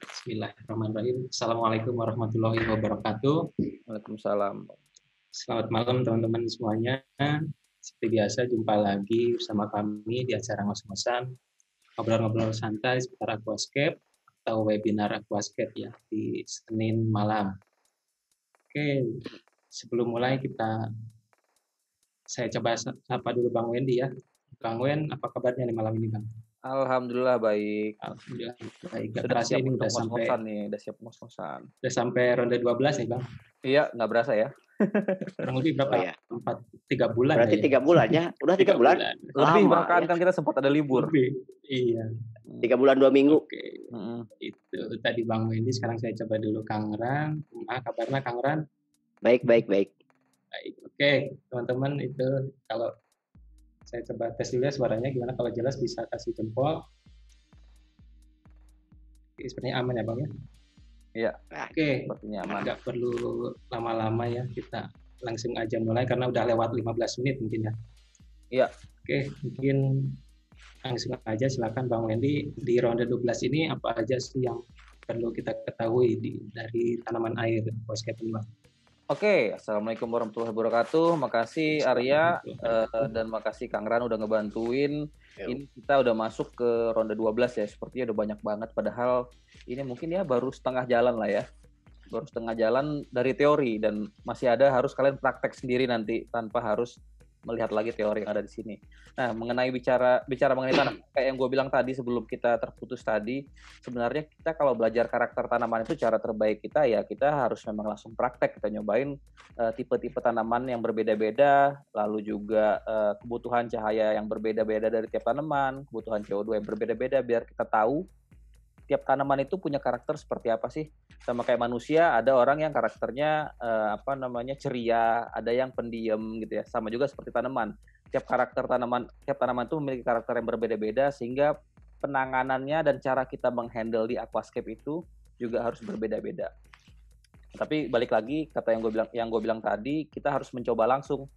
Bismillahirrahmanirrahim. Assalamualaikum warahmatullahi wabarakatuh. Waalaikumsalam. Selamat malam teman-teman semuanya. Seperti biasa jumpa lagi bersama kami di acara ngos-ngosan ngobrol-ngobrol santai seputar aquascape atau webinar aquascape ya di Senin malam. Oke, sebelum mulai kita saya coba sapa dulu Bang Wendy ya. Bang Wen, apa kabarnya nih malam ini Bang? Alhamdulillah baik. Alhamdulillah baik. Gak sudah siap ini udah ngos sampai nih, udah siap ngos-ngosan. Udah sampai ronde 12 nih, Bang. Iya, nggak berasa ya. Kurang lebih berapa oh, ya? Iya. Empat, tiga bulan. Berarti tiga ya? bulan Udah tiga, bulan. bulan. Lebih Lama, bahkan ya. kan kita sempat ada libur. Lebih. Iya. Tiga bulan dua minggu. Oke. Okay. Itu tadi Bang Wendy. Sekarang saya coba dulu Kang Ran. Ah, kabarnya Kang Ran? Baik, baik, baik. Baik, oke teman-teman itu kalau saya coba tes dulu ya suaranya gimana kalau jelas bisa kasih jempol. Oke, sepertinya aman ya bang ya? Iya. Oke. Sepertinya aman. Nggak perlu lama-lama ya kita langsung aja mulai karena udah lewat 15 menit mungkin ya. Iya. Oke, mungkin langsung aja silakan Bang Wendy di ronde 12 ini apa aja sih yang perlu kita ketahui di, dari tanaman air ini Bang? Oke, okay. assalamualaikum warahmatullahi wabarakatuh. Makasih Arya uh, dan makasih Kang Ran udah ngebantuin. Yo. Ini kita udah masuk ke ronde 12 ya. Sepertinya udah banyak banget. Padahal ini mungkin ya baru setengah jalan lah ya. Baru setengah jalan dari teori dan masih ada harus kalian praktek sendiri nanti tanpa harus melihat lagi teori yang ada di sini. Nah, mengenai bicara bicara mengenai tanah, kayak yang gue bilang tadi sebelum kita terputus tadi, sebenarnya kita kalau belajar karakter tanaman itu cara terbaik kita ya kita harus memang langsung praktek kita nyobain eh, tipe-tipe uh, tanaman yang berbeda-beda, lalu juga uh, kebutuhan cahaya yang berbeda-beda dari tiap tanaman, kebutuhan CO2 yang berbeda-beda biar kita tahu tiap tanaman itu punya karakter seperti apa sih? Sama kayak manusia, ada orang yang karakternya uh, apa namanya ceria, ada yang pendiam gitu ya. Sama juga seperti tanaman. Tiap karakter tanaman, tiap tanaman itu memiliki karakter yang berbeda-beda sehingga penanganannya dan cara kita menghandle di aquascape itu juga harus berbeda-beda. Tapi balik lagi kata yang gue bilang yang gue bilang tadi, kita harus mencoba langsung.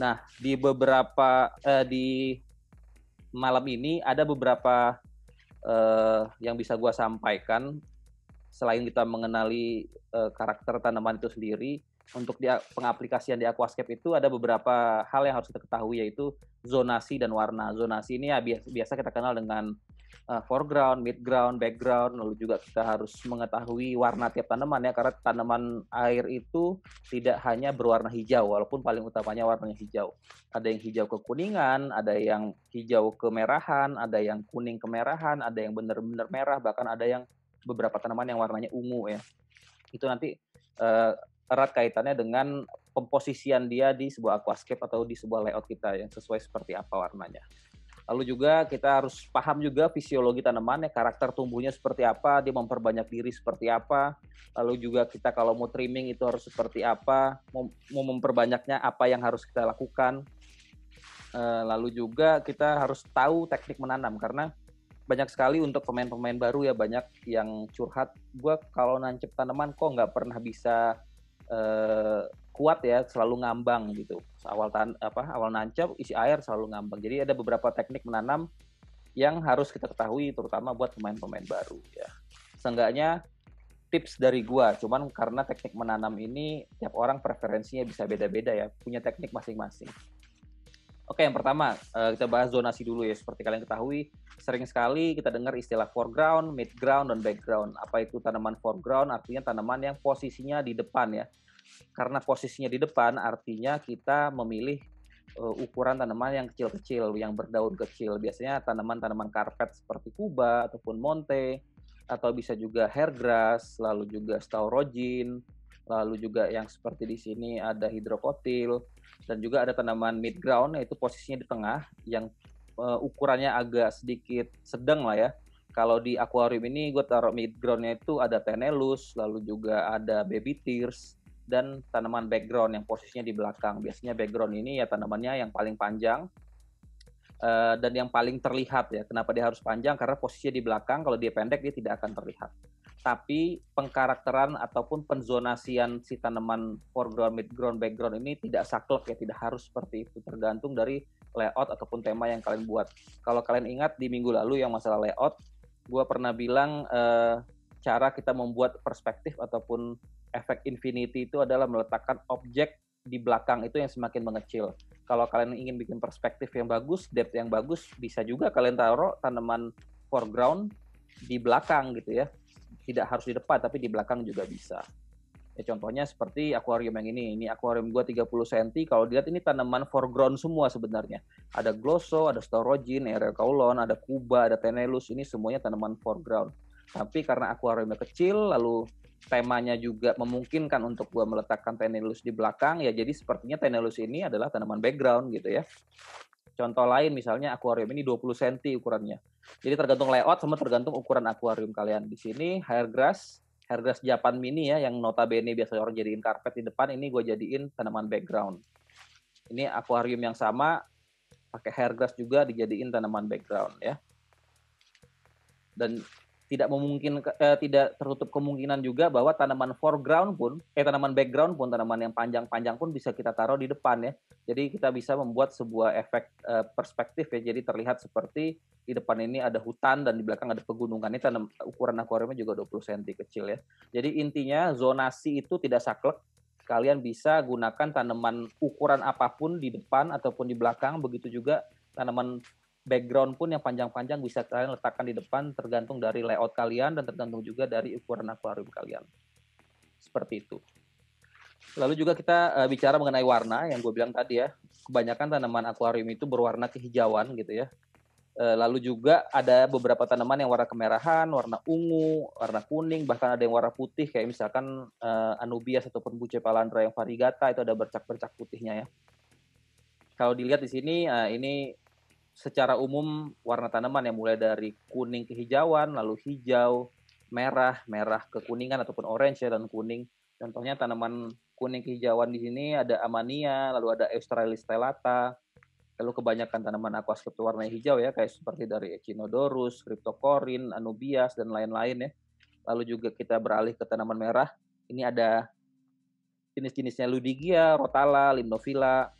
Nah, di beberapa uh, di malam ini ada beberapa uh, yang bisa gue sampaikan selain kita mengenali uh, karakter tanaman itu sendiri untuk dia pengaplikasian di aquascape itu ada beberapa hal yang harus kita ketahui yaitu zonasi dan warna zonasi ini ya biasa, biasa kita kenal dengan uh, foreground, midground, background, lalu juga kita harus mengetahui warna tiap tanaman ya karena tanaman air itu tidak hanya berwarna hijau walaupun paling utamanya warnanya hijau. Ada yang hijau kekuningan, ada yang hijau kemerahan, ada yang kuning kemerahan, ada yang benar-benar merah, bahkan ada yang beberapa tanaman yang warnanya ungu ya. Itu nanti uh, erat kaitannya dengan pemposisian dia di sebuah aquascape atau di sebuah layout kita yang sesuai seperti apa warnanya. Lalu juga kita harus paham juga fisiologi tanaman ya karakter tumbuhnya seperti apa, dia memperbanyak diri seperti apa. Lalu juga kita kalau mau trimming itu harus seperti apa, mau memperbanyaknya apa yang harus kita lakukan. Eh, lalu juga kita harus tahu teknik menanam karena banyak sekali untuk pemain-pemain baru ya banyak yang curhat. Gue kalau nancep tanaman kok nggak pernah bisa eh, kuat ya selalu ngambang gitu awal tan apa awal nancap isi air selalu ngambang jadi ada beberapa teknik menanam yang harus kita ketahui terutama buat pemain-pemain baru ya seenggaknya tips dari gua cuman karena teknik menanam ini tiap orang preferensinya bisa beda-beda ya punya teknik masing-masing Oke, yang pertama eh, kita bahas zonasi dulu ya. Seperti kalian ketahui, sering sekali kita dengar istilah foreground, midground, dan background. Apa itu tanaman foreground? Artinya tanaman yang posisinya di depan ya, karena posisinya di depan artinya kita memilih uh, ukuran tanaman yang kecil-kecil, yang berdaun kecil. Biasanya tanaman-tanaman karpet seperti kuba ataupun monte, atau bisa juga hair grass lalu juga staurogin, lalu juga yang seperti di sini ada hidrokotil, dan juga ada tanaman mid ground yaitu posisinya di tengah yang uh, ukurannya agak sedikit sedang lah ya. Kalau di akuarium ini gue taruh mid groundnya itu ada tenelus, lalu juga ada baby tears, dan tanaman background yang posisinya di belakang. Biasanya background ini ya tanamannya yang paling panjang uh, dan yang paling terlihat ya. Kenapa dia harus panjang? Karena posisinya di belakang. Kalau dia pendek dia tidak akan terlihat. Tapi pengkarakteran ataupun penzonasian si tanaman foreground, midground, background ini tidak saklek ya, tidak harus seperti itu. Tergantung dari layout ataupun tema yang kalian buat. Kalau kalian ingat di minggu lalu yang masalah layout, gue pernah bilang uh, cara kita membuat perspektif ataupun efek infinity itu adalah meletakkan objek di belakang itu yang semakin mengecil. Kalau kalian ingin bikin perspektif yang bagus, depth yang bagus, bisa juga kalian taruh tanaman foreground di belakang gitu ya. Tidak harus di depan, tapi di belakang juga bisa. Ya, contohnya seperti akuarium yang ini. Ini akuarium gua 30 cm. Kalau dilihat ini tanaman foreground semua sebenarnya. Ada glosso, ada storogin, Kaulon, ada kuba, ada tenelus. Ini semuanya tanaman foreground tapi karena akuariumnya kecil lalu temanya juga memungkinkan untuk gue meletakkan tenelus di belakang ya jadi sepertinya tenelus ini adalah tanaman background gitu ya contoh lain misalnya akuarium ini 20 cm ukurannya jadi tergantung layout sama tergantung ukuran akuarium kalian di sini hair grass hair grass Japan mini ya yang notabene biasanya orang jadiin karpet di depan ini gue jadiin tanaman background ini akuarium yang sama pakai hair grass juga dijadiin tanaman background ya dan tidak memungkinkan eh, tidak tertutup kemungkinan juga bahwa tanaman foreground pun eh tanaman background pun tanaman yang panjang-panjang pun bisa kita taruh di depan ya. Jadi kita bisa membuat sebuah efek eh, perspektif ya. Jadi terlihat seperti di depan ini ada hutan dan di belakang ada pegunungan. Ini tanam ukuran akuariumnya juga 20 cm kecil ya. Jadi intinya zonasi itu tidak saklek kalian bisa gunakan tanaman ukuran apapun di depan ataupun di belakang begitu juga tanaman background pun yang panjang-panjang bisa kalian letakkan di depan tergantung dari layout kalian dan tergantung juga dari ukuran akuarium kalian. Seperti itu. Lalu juga kita eh, bicara mengenai warna yang gue bilang tadi ya. Kebanyakan tanaman akuarium itu berwarna kehijauan gitu ya. Eh, lalu juga ada beberapa tanaman yang warna kemerahan, warna ungu, warna kuning, bahkan ada yang warna putih kayak misalkan uh, anubias ataupun buce palandra yang varigata itu ada bercak-bercak putihnya ya. Kalau dilihat di sini ini secara umum warna tanaman yang mulai dari kuning kehijauan, lalu hijau, merah, merah kekuningan ataupun orange ya, dan kuning. Contohnya tanaman kuning kehijauan di sini ada amania, lalu ada Australis stellata, lalu kebanyakan tanaman aquascape warna hijau ya kayak seperti dari Echinodorus, Cryptocorin, Anubias dan lain-lain ya. Lalu juga kita beralih ke tanaman merah. Ini ada jenis-jenisnya Ludigia, Rotala, Limnophila,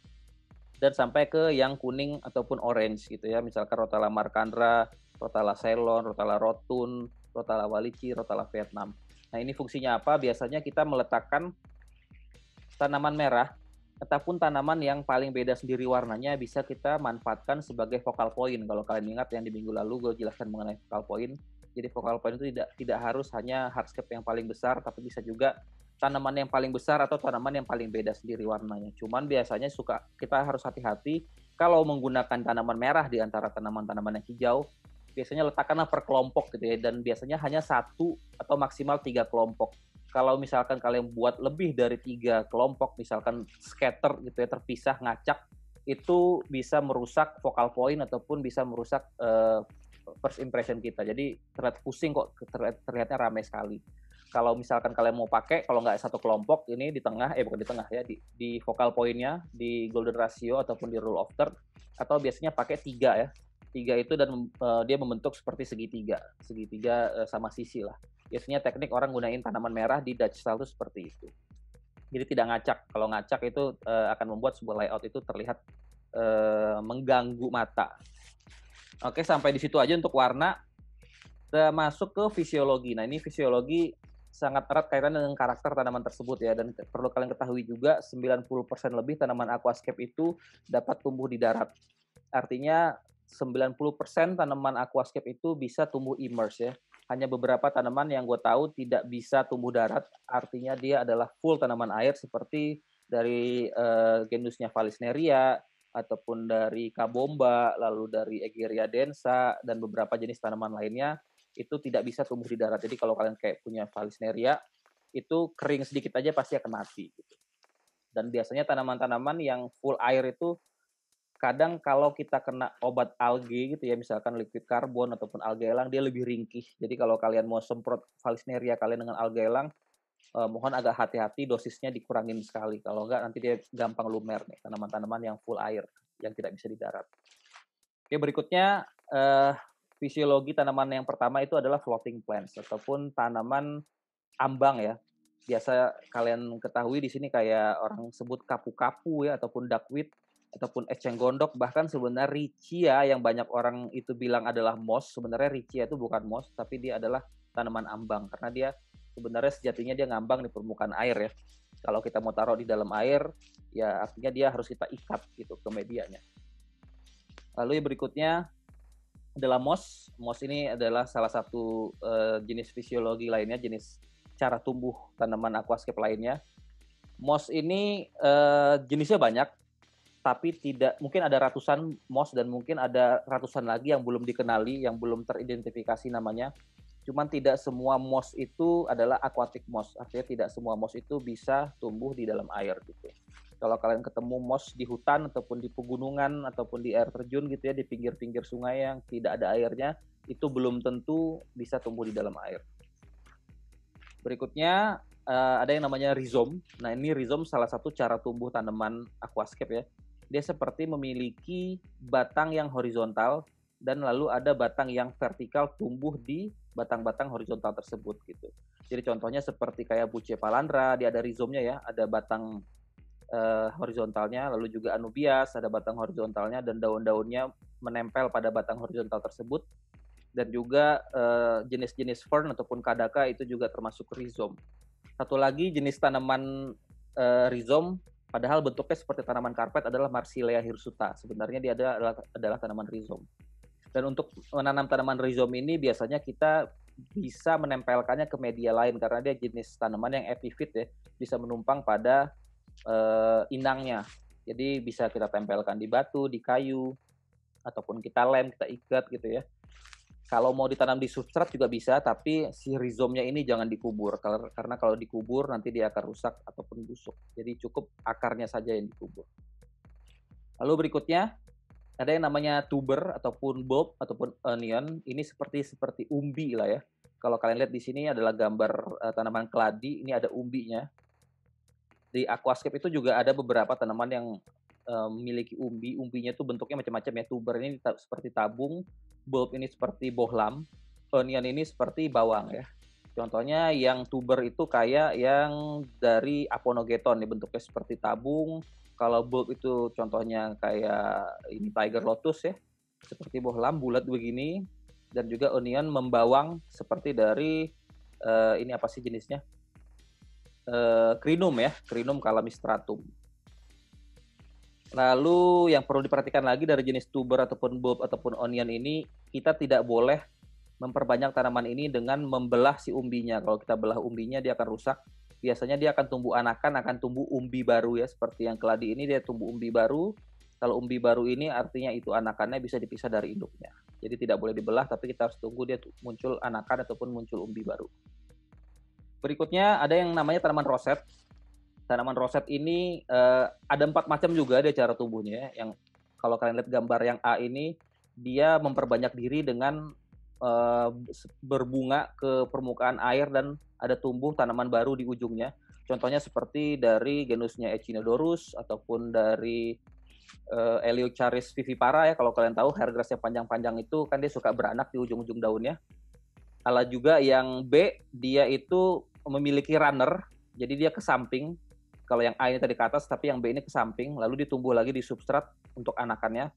dan sampai ke yang kuning ataupun orange gitu ya. Misalkan Rotala Markandra, Rotala Ceylon, Rotala Rotun, Rotala Walici, Rotala Vietnam. Nah ini fungsinya apa? Biasanya kita meletakkan tanaman merah ataupun tanaman yang paling beda sendiri warnanya bisa kita manfaatkan sebagai focal point. Kalau kalian ingat yang di minggu lalu gue jelaskan mengenai focal point. Jadi focal point itu tidak tidak harus hanya hardscape yang paling besar, tapi bisa juga tanaman yang paling besar atau tanaman yang paling beda sendiri warnanya. Cuman biasanya suka kita harus hati-hati kalau menggunakan tanaman merah di antara tanaman-tanaman yang hijau, biasanya letakkanlah per kelompok gitu ya dan biasanya hanya satu atau maksimal tiga kelompok. Kalau misalkan kalian buat lebih dari tiga kelompok, misalkan scatter gitu ya terpisah ngacak, itu bisa merusak vokal point ataupun bisa merusak uh, first impression kita. Jadi terlihat pusing kok terlihat, terlihatnya ramai sekali kalau misalkan kalian mau pakai kalau nggak satu kelompok ini di tengah eh bukan di tengah ya di di vokal poinnya di golden ratio ataupun di rule of third atau biasanya pakai tiga ya tiga itu dan uh, dia membentuk seperti segitiga segitiga uh, sama sisi lah biasanya teknik orang gunain tanaman merah di Dutch style itu seperti itu jadi tidak ngacak kalau ngacak itu uh, akan membuat sebuah layout itu terlihat uh, mengganggu mata oke sampai di situ aja untuk warna kita masuk ke fisiologi. Nah, ini fisiologi sangat erat kaitan dengan karakter tanaman tersebut ya dan perlu kalian ketahui juga 90% lebih tanaman aquascape itu dapat tumbuh di darat. Artinya 90% tanaman aquascape itu bisa tumbuh immerse ya. Hanya beberapa tanaman yang gue tahu tidak bisa tumbuh darat, artinya dia adalah full tanaman air seperti dari uh, genusnya Valisneria ataupun dari kabomba, lalu dari Egeria densa dan beberapa jenis tanaman lainnya itu tidak bisa tumbuh di darat. Jadi kalau kalian kayak punya valisneria, itu kering sedikit aja pasti akan mati. Gitu. Dan biasanya tanaman-tanaman yang full air itu kadang kalau kita kena obat algae gitu ya, misalkan liquid carbon ataupun alga elang, dia lebih ringkih. Jadi kalau kalian mau semprot valisneria kalian dengan alga elang, eh, mohon agak hati-hati dosisnya dikurangin sekali. Kalau enggak nanti dia gampang lumer nih tanaman-tanaman yang full air yang tidak bisa di darat. Oke berikutnya eh, fisiologi tanaman yang pertama itu adalah floating plants ataupun tanaman ambang ya. Biasa kalian ketahui di sini kayak orang sebut kapu-kapu ya ataupun duckweed ataupun eceng gondok bahkan sebenarnya ricia yang banyak orang itu bilang adalah moss sebenarnya ricia itu bukan moss tapi dia adalah tanaman ambang karena dia sebenarnya sejatinya dia ngambang di permukaan air ya kalau kita mau taruh di dalam air ya artinya dia harus kita ikat gitu ke medianya lalu yang berikutnya adalah MOS. MOS ini adalah salah satu uh, jenis fisiologi lainnya, jenis cara tumbuh tanaman aquascape lainnya. MOS ini uh, jenisnya banyak, tapi tidak mungkin ada ratusan MOS dan mungkin ada ratusan lagi yang belum dikenali, yang belum teridentifikasi namanya. Cuman tidak semua MOS itu adalah aquatic MOS, artinya tidak semua MOS itu bisa tumbuh di dalam air gitu kalau kalian ketemu mos di hutan ataupun di pegunungan ataupun di air terjun gitu ya di pinggir-pinggir sungai yang tidak ada airnya itu belum tentu bisa tumbuh di dalam air. Berikutnya eh, ada yang namanya rizom. Nah ini rizom salah satu cara tumbuh tanaman aquascape ya. Dia seperti memiliki batang yang horizontal dan lalu ada batang yang vertikal tumbuh di batang-batang horizontal tersebut gitu. Jadi contohnya seperti kayak buce palandra, dia ada rizomnya ya, ada batang uh, horizontalnya, lalu juga anubias ada batang horizontalnya dan daun-daunnya menempel pada batang horizontal tersebut. Dan juga jenis eh, jenis-jenis fern ataupun kadaka itu juga termasuk rizom. Satu lagi jenis tanaman uh, rizom, padahal bentuknya seperti tanaman karpet adalah Marsilea hirsuta. Sebenarnya dia adalah, adalah tanaman rizom. Dan untuk menanam tanaman rizom ini biasanya kita bisa menempelkannya ke media lain karena dia jenis tanaman yang epifit ya, bisa menumpang pada uh, inangnya. Jadi bisa kita tempelkan di batu, di kayu, ataupun kita lem, kita ikat gitu ya. Kalau mau ditanam di substrat juga bisa, tapi si rizomnya ini jangan dikubur karena kalau dikubur nanti dia akan rusak ataupun busuk. Jadi cukup akarnya saja yang dikubur. Lalu berikutnya ada yang namanya tuber ataupun bulb ataupun onion. Ini seperti seperti umbi lah ya. Kalau kalian lihat di sini adalah gambar uh, tanaman keladi. Ini ada umbinya di aquascape itu juga ada beberapa tanaman yang eh, memiliki um, umbi. Umbinya tuh bentuknya macam-macam ya. Tuber ini ta seperti tabung, bulb ini seperti bohlam, onion ini seperti bawang ya. Contohnya yang tuber itu kayak yang dari aponogeton nih bentuknya seperti tabung. Kalau bulb itu contohnya kayak ini tiger lotus ya. Seperti bohlam bulat begini dan juga onion membawang seperti dari uh, ini apa sih jenisnya? krinum eh, ya, krinum kalamistratum. Lalu yang perlu diperhatikan lagi dari jenis tuber ataupun bulb ataupun onion ini, kita tidak boleh memperbanyak tanaman ini dengan membelah si umbinya. Kalau kita belah umbinya dia akan rusak. Biasanya dia akan tumbuh anakan, akan tumbuh umbi baru ya. Seperti yang keladi ini dia tumbuh umbi baru. Kalau umbi baru ini artinya itu anakannya bisa dipisah dari induknya. Jadi tidak boleh dibelah, tapi kita harus tunggu dia muncul anakan ataupun muncul umbi baru. Berikutnya ada yang namanya tanaman roset. Tanaman roset ini uh, ada empat macam juga dia cara tumbuhnya. Yang kalau kalian lihat gambar yang A ini, dia memperbanyak diri dengan uh, berbunga ke permukaan air dan ada tumbuh tanaman baru di ujungnya. Contohnya seperti dari genusnya Echinodorus ataupun dari uh, eh, Eleocharis vivipara ya kalau kalian tahu hair grassnya panjang-panjang itu kan dia suka beranak di ujung-ujung daunnya. Ala juga yang B dia itu memiliki runner, jadi dia ke samping. Kalau yang A ini tadi ke atas, tapi yang B ini ke samping, lalu ditumbuh lagi di substrat untuk anakannya.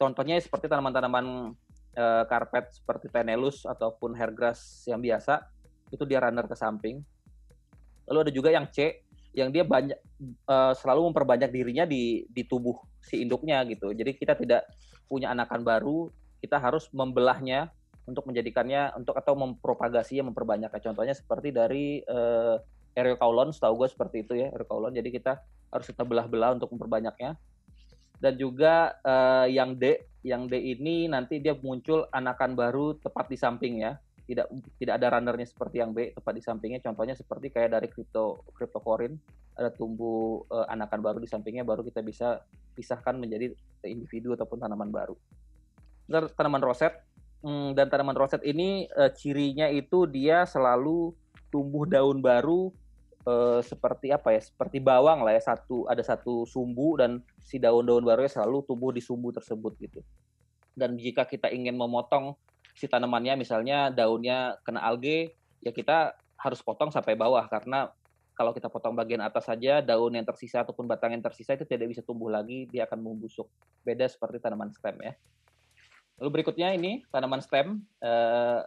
Contohnya seperti tanaman-tanaman e, karpet seperti tenelus ataupun hairgrass yang biasa, itu dia runner ke samping. Lalu ada juga yang C, yang dia banyak e, eh, selalu memperbanyak dirinya di di tubuh si induknya gitu. Jadi kita tidak punya anakan baru, kita harus membelahnya untuk menjadikannya untuk atau mempropagasinya memperbanyaknya contohnya seperti dari uh, eh, Ariel Kaulon setahu gue seperti itu ya Ariel Kaulon jadi kita harus kita belah-belah untuk memperbanyaknya dan juga uh, yang D yang D ini nanti dia muncul anakan baru tepat di sampingnya tidak tidak ada runnernya seperti yang B tepat di sampingnya contohnya seperti kayak dari crypto crypto corin ada tumbuh uh, anakan baru di sampingnya baru kita bisa pisahkan menjadi individu ataupun tanaman baru. Ntar tanaman roset mm, dan tanaman roset ini uh, cirinya itu dia selalu tumbuh daun baru uh, seperti apa ya seperti bawang lah ya satu ada satu sumbu dan si daun-daun barunya selalu tumbuh di sumbu tersebut gitu dan jika kita ingin memotong si tanamannya misalnya daunnya kena alge ya kita harus potong sampai bawah karena kalau kita potong bagian atas saja daun yang tersisa ataupun batang yang tersisa itu tidak bisa tumbuh lagi dia akan membusuk beda seperti tanaman stem ya Lalu berikutnya ini tanaman stem eh,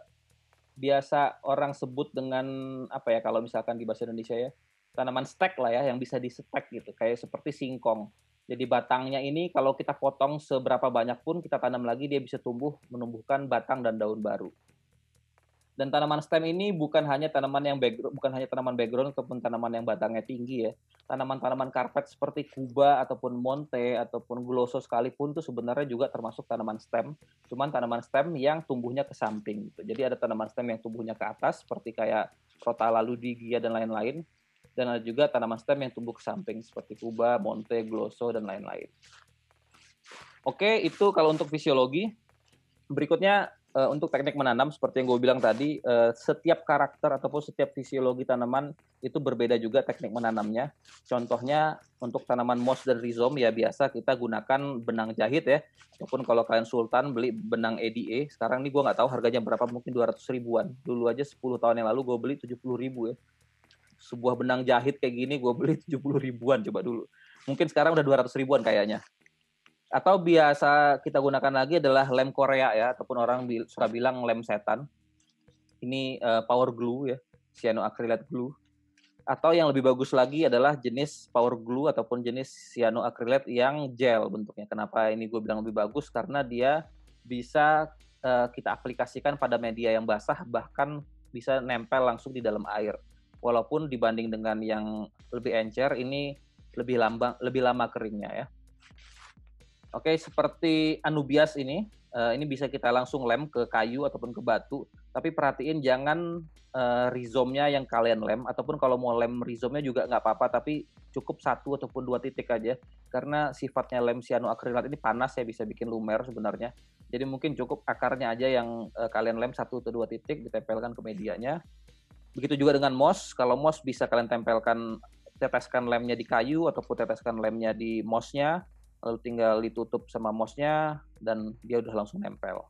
biasa orang sebut dengan apa ya kalau misalkan di bahasa Indonesia ya tanaman stek lah ya yang bisa di stek gitu kayak seperti singkong. Jadi batangnya ini kalau kita potong seberapa banyak pun kita tanam lagi dia bisa tumbuh menumbuhkan batang dan daun baru. Dan tanaman stem ini bukan hanya tanaman yang background, bukan hanya tanaman background ataupun tanaman yang batangnya tinggi ya. Tanaman-tanaman karpet seperti kuba ataupun monte ataupun gloso sekalipun itu sebenarnya juga termasuk tanaman stem. Cuman tanaman stem yang tumbuhnya ke samping gitu. Jadi ada tanaman stem yang tumbuhnya ke atas seperti kayak rotala ludigia dan lain-lain. Dan ada juga tanaman stem yang tumbuh ke samping seperti kuba, monte, gloso dan lain-lain. Oke, itu kalau untuk fisiologi. Berikutnya uh, untuk teknik menanam seperti yang gue bilang tadi uh, setiap karakter ataupun setiap fisiologi tanaman itu berbeda juga teknik menanamnya contohnya untuk tanaman moss dan rhizome ya biasa kita gunakan benang jahit ya ataupun kalau kalian sultan beli benang EDA sekarang ini gue nggak tahu harganya berapa mungkin 200 ribuan dulu aja 10 tahun yang lalu gue beli 70 ribu ya sebuah benang jahit kayak gini gue beli 70 ribuan coba dulu mungkin sekarang udah 200 ribuan kayaknya atau biasa kita gunakan lagi adalah lem Korea ya ataupun orang bi suka bilang lem setan ini uh, power glue ya cyanoacrylate glue atau yang lebih bagus lagi adalah jenis power glue ataupun jenis cyanoacrylate yang gel bentuknya kenapa ini gue bilang lebih bagus karena dia bisa uh, kita aplikasikan pada media yang basah bahkan bisa nempel langsung di dalam air walaupun dibanding dengan yang lebih encer ini lebih lambang lebih lama keringnya ya Oke, okay, seperti anubias ini, uh, ini bisa kita langsung lem ke kayu ataupun ke batu. Tapi perhatiin jangan uh, rizomnya yang kalian lem, ataupun kalau mau lem rizomnya juga nggak apa-apa, tapi cukup satu ataupun dua titik aja. Karena sifatnya lem cyanoacrylate ini panas ya, bisa bikin lumer sebenarnya. Jadi mungkin cukup akarnya aja yang uh, kalian lem satu atau dua titik, ditempelkan ke medianya. Begitu juga dengan moss, kalau moss bisa kalian tempelkan, teteskan lemnya di kayu, ataupun teteskan lemnya di mossnya, lalu tinggal ditutup sama mouse-nya dan dia udah langsung nempel.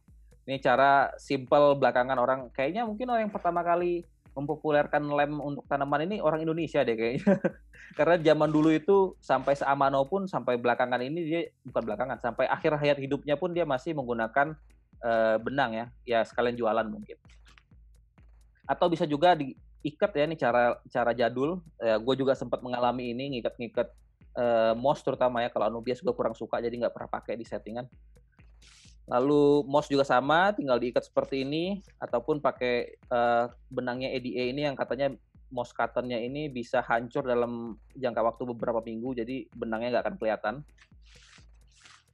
Ini cara simple belakangan orang kayaknya mungkin orang yang pertama kali mempopulerkan lem untuk tanaman ini orang Indonesia deh kayaknya. Karena zaman dulu itu sampai seamano pun sampai belakangan ini dia bukan belakangan sampai akhir hayat hidupnya pun dia masih menggunakan uh, benang ya. Ya sekalian jualan mungkin. Atau bisa juga diikat ya ini cara cara jadul. Ya, gue juga sempat mengalami ini ngikat-ngikat uh, eh, Moss terutama ya kalau Anubias gue kurang suka jadi nggak pernah pakai di settingan lalu Moss juga sama tinggal diikat seperti ini ataupun pakai uh, benangnya EDA ini yang katanya Moss cottonnya ini bisa hancur dalam jangka waktu beberapa minggu jadi benangnya nggak akan kelihatan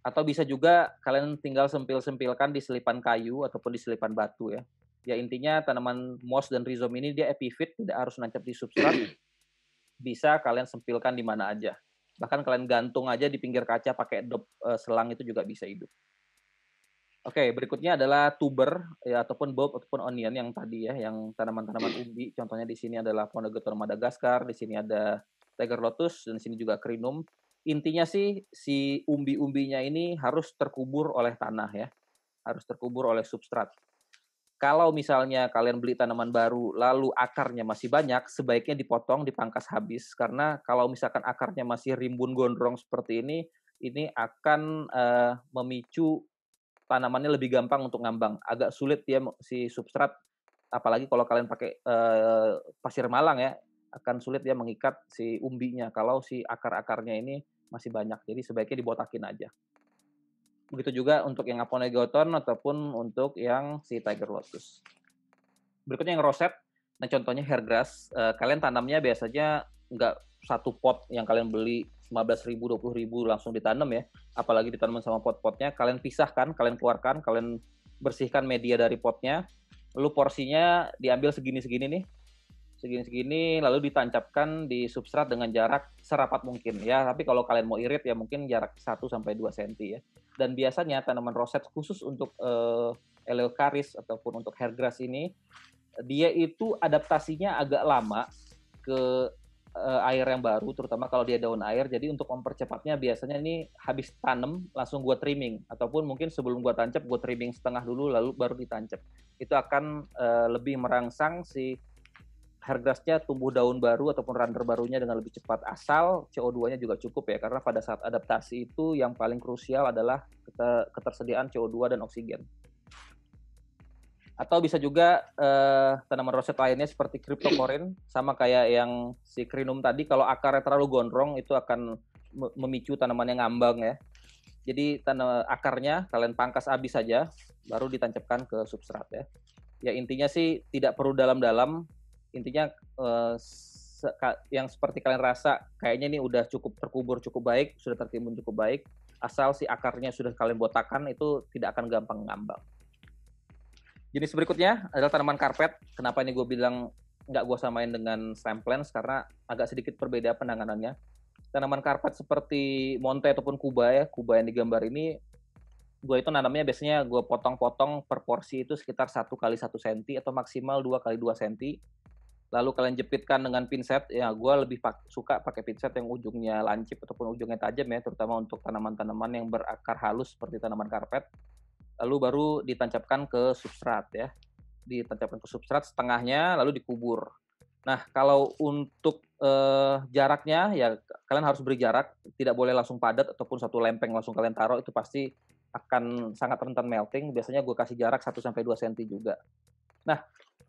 atau bisa juga kalian tinggal sempil-sempilkan di selipan kayu ataupun di selipan batu ya ya intinya tanaman moss dan rhizome ini dia epifit tidak harus nancap di substrat bisa kalian sempilkan di mana aja Bahkan kalian gantung aja di pinggir kaca pakai dop eh, selang itu juga bisa hidup. Oke, okay, berikutnya adalah tuber ya, ataupun bulb ataupun onion yang tadi ya, yang tanaman-tanaman umbi. Contohnya di sini adalah Ponogeton Madagaskar, di sini ada Tiger Lotus, dan di sini juga Crinum. Intinya sih si umbi-umbinya ini harus terkubur oleh tanah ya, harus terkubur oleh substrat kalau misalnya kalian beli tanaman baru lalu akarnya masih banyak, sebaiknya dipotong, dipangkas habis karena kalau misalkan akarnya masih rimbun gondrong seperti ini, ini akan uh, memicu tanamannya lebih gampang untuk ngambang. Agak sulit ya si substrat apalagi kalau kalian pakai uh, pasir malang ya, akan sulit ya mengikat si umbinya kalau si akar-akarnya ini masih banyak. Jadi sebaiknya dibotakin aja. Begitu juga untuk yang Goton ataupun untuk yang si Tiger Lotus. Berikutnya yang roset Nah contohnya hairgrass. eh, kalian tanamnya biasanya nggak satu pot yang kalian beli 15.000 20.000 langsung ditanam ya. Apalagi ditanam sama pot-potnya. Kalian pisahkan, kalian keluarkan, kalian bersihkan media dari potnya. Lalu porsinya diambil segini-segini nih segini-segini lalu ditancapkan di substrat dengan jarak serapat mungkin ya tapi kalau kalian mau irit ya mungkin jarak 1 sampai 2 cm ya dan biasanya tanaman roset khusus untuk uh, eh, eleokaris ataupun untuk hairgrass ini dia itu adaptasinya agak lama ke uh, air yang baru terutama kalau dia daun air jadi untuk mempercepatnya biasanya ini habis tanam langsung gua trimming ataupun mungkin sebelum gua tancap gua trimming setengah dulu lalu baru ditancap itu akan uh, lebih merangsang si hairgrassnya tumbuh daun baru ataupun runner barunya dengan lebih cepat asal CO2-nya juga cukup ya karena pada saat adaptasi itu yang paling krusial adalah ketersediaan CO2 dan oksigen. Atau bisa juga eh, tanaman roset lainnya seperti cryptocorin sama kayak yang si crinum tadi kalau akarnya terlalu gondrong itu akan memicu tanaman yang ngambang ya. Jadi tanah akarnya kalian pangkas habis saja baru ditancapkan ke substrat ya. Ya intinya sih tidak perlu dalam-dalam intinya uh, yang seperti kalian rasa kayaknya ini udah cukup terkubur cukup baik sudah tertimbun cukup baik asal si akarnya sudah kalian botakan itu tidak akan gampang ngambang jenis berikutnya adalah tanaman karpet kenapa ini gue bilang nggak gue samain dengan stem plants karena agak sedikit berbeda penanganannya tanaman karpet seperti monte ataupun kuba ya kuba yang digambar ini gue itu nanamnya biasanya gue potong-potong per porsi itu sekitar satu kali satu senti atau maksimal dua kali dua senti lalu kalian jepitkan dengan pinset ya gue lebih pak suka pakai pinset yang ujungnya lancip ataupun ujungnya tajam ya terutama untuk tanaman-tanaman yang berakar halus seperti tanaman karpet lalu baru ditancapkan ke substrat ya ditancapkan ke substrat setengahnya lalu dikubur nah kalau untuk eh, jaraknya ya kalian harus beri jarak tidak boleh langsung padat ataupun satu lempeng langsung kalian taruh itu pasti akan sangat rentan melting biasanya gue kasih jarak 1 sampai 2 cm juga nah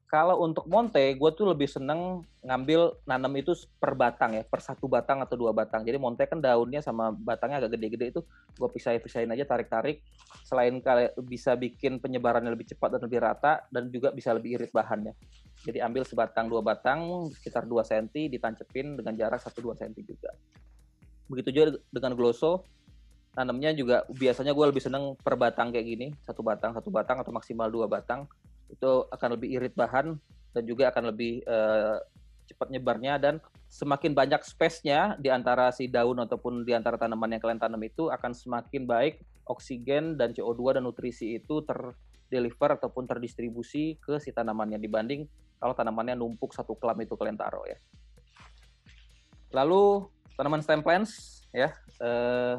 kalau untuk Monte, gue tuh lebih seneng ngambil nanam itu per batang ya, per satu batang atau dua batang. Jadi Monte kan daunnya sama batangnya agak gede-gede itu gue pisah pisahin aja, tarik-tarik. Selain bisa bikin penyebarannya lebih cepat dan lebih rata, dan juga bisa lebih irit bahannya. Jadi ambil sebatang dua batang, sekitar dua senti, ditancepin dengan jarak satu dua senti juga. Begitu juga dengan gloso, nanamnya juga biasanya gue lebih seneng per batang kayak gini, satu batang, satu batang, atau maksimal dua batang itu akan lebih irit bahan dan juga akan lebih uh, cepat nyebarnya dan semakin banyak space-nya di antara si daun ataupun di antara tanaman yang kalian tanam itu akan semakin baik oksigen dan CO2 dan nutrisi itu terdeliver ataupun terdistribusi ke si tanamannya dibanding kalau tanamannya numpuk satu klam itu kalian taruh ya. Lalu tanaman stem plants ya eh,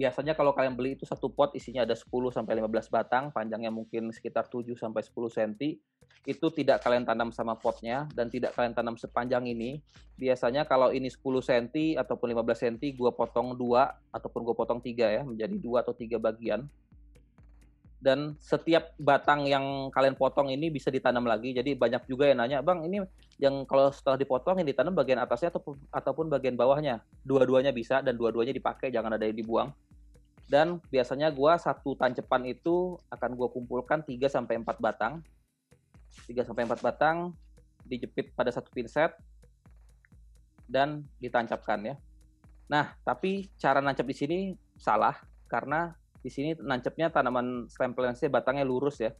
biasanya kalau kalian beli itu satu pot isinya ada 10 sampai 15 batang, panjangnya mungkin sekitar 7 sampai 10 cm. Itu tidak kalian tanam sama potnya dan tidak kalian tanam sepanjang ini. Biasanya kalau ini 10 cm ataupun 15 cm gua potong dua ataupun gua potong tiga ya, menjadi dua atau tiga bagian. Dan setiap batang yang kalian potong ini bisa ditanam lagi. Jadi banyak juga yang nanya, "Bang, ini yang kalau setelah dipotong yang ditanam bagian atasnya ataupun ataupun bagian bawahnya?" Dua-duanya bisa dan dua-duanya dipakai, jangan ada yang dibuang dan biasanya gua satu tancepan itu akan gua kumpulkan 3 sampai 4 batang 3 sampai 4 batang dijepit pada satu pinset dan ditancapkan ya nah tapi cara nancap di sini salah karena di sini nancapnya tanaman stem batangnya lurus ya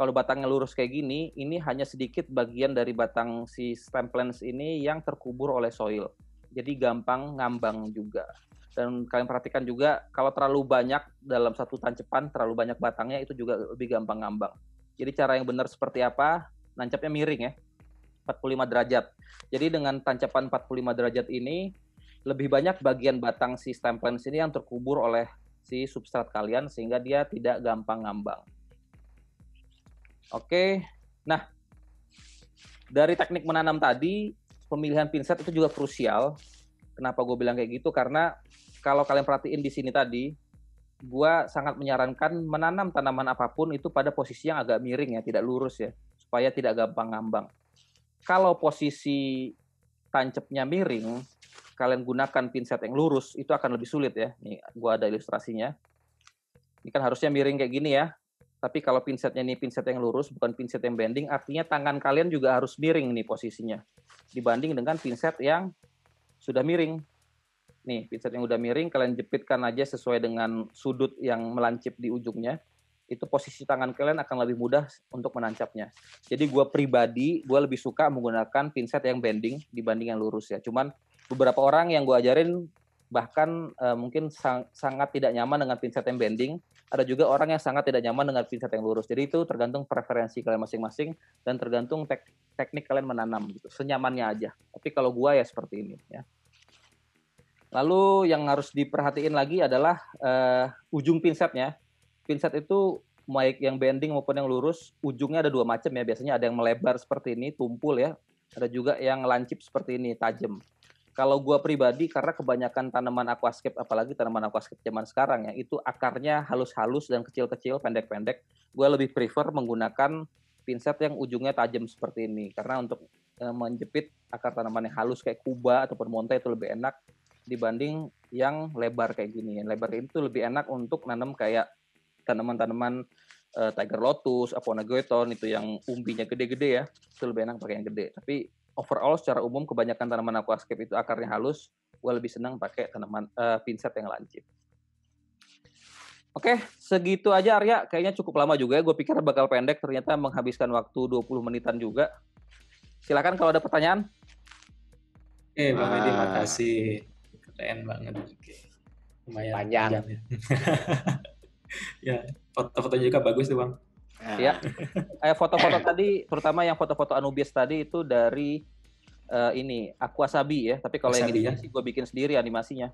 kalau batangnya lurus kayak gini ini hanya sedikit bagian dari batang si stem ini yang terkubur oleh soil jadi gampang ngambang juga dan kalian perhatikan juga kalau terlalu banyak dalam satu tancepan terlalu banyak batangnya itu juga lebih gampang ngambang jadi cara yang benar seperti apa nancapnya miring ya 45 derajat jadi dengan tancapan 45 derajat ini lebih banyak bagian batang si stem plants ini yang terkubur oleh si substrat kalian sehingga dia tidak gampang ngambang oke nah dari teknik menanam tadi pemilihan pinset itu juga krusial kenapa gue bilang kayak gitu karena kalau kalian perhatiin di sini tadi, gue sangat menyarankan menanam tanaman apapun itu pada posisi yang agak miring ya, tidak lurus ya, supaya tidak gampang ngambang. Kalau posisi tancapnya miring, kalian gunakan pinset yang lurus, itu akan lebih sulit ya. Nih, gue ada ilustrasinya. Ini kan harusnya miring kayak gini ya, tapi kalau pinsetnya ini pinset yang lurus, bukan pinset yang bending, artinya tangan kalian juga harus miring nih posisinya. Dibanding dengan pinset yang sudah miring. Nih, pinset yang udah miring kalian jepitkan aja sesuai dengan sudut yang melancip di ujungnya. Itu posisi tangan kalian akan lebih mudah untuk menancapnya. Jadi gue pribadi, gue lebih suka menggunakan pinset yang bending dibanding yang lurus ya. Cuman beberapa orang yang gue ajarin bahkan uh, mungkin sang, sangat tidak nyaman dengan pinset yang bending. Ada juga orang yang sangat tidak nyaman dengan pinset yang lurus. Jadi itu tergantung preferensi kalian masing-masing dan tergantung tek, teknik kalian menanam gitu. Senyamannya aja. Tapi kalau gue ya seperti ini ya. Lalu yang harus diperhatiin lagi adalah uh, ujung pinsetnya. Pinset itu baik yang bending maupun yang lurus, ujungnya ada dua macam ya. Biasanya ada yang melebar seperti ini, tumpul ya. Ada juga yang lancip seperti ini, tajam. Kalau gua pribadi karena kebanyakan tanaman aquascape apalagi tanaman aquascape zaman sekarang ya, itu akarnya halus-halus dan kecil-kecil, pendek-pendek. Gua lebih prefer menggunakan pinset yang ujungnya tajam seperti ini karena untuk eh, menjepit akar tanaman yang halus kayak kuba ataupun monte itu lebih enak dibanding yang lebar kayak gini. Yang lebar itu lebih enak untuk nanam kayak tanaman-tanaman uh, Tiger Lotus, Aponagoeton itu yang umbinya gede-gede ya. Itu lebih enak pakai yang gede. Tapi overall secara umum kebanyakan tanaman aquascape itu akarnya halus. Gue lebih senang pakai tanaman uh, eh, pinset yang lancip. Oke, segitu aja Arya. Kayaknya cukup lama juga ya. Gue pikir bakal pendek, ternyata menghabiskan waktu 20 menitan juga. Silakan kalau ada pertanyaan. Oke, Bang Edi, makasih keren banget lumayan panjang ya, ya foto-foto juga bagus tuh bang ya eh, foto-foto tadi terutama yang foto-foto Anubis tadi itu dari uh, ini Aquasabi ya tapi kalau yang ini ya? sih gue bikin sendiri animasinya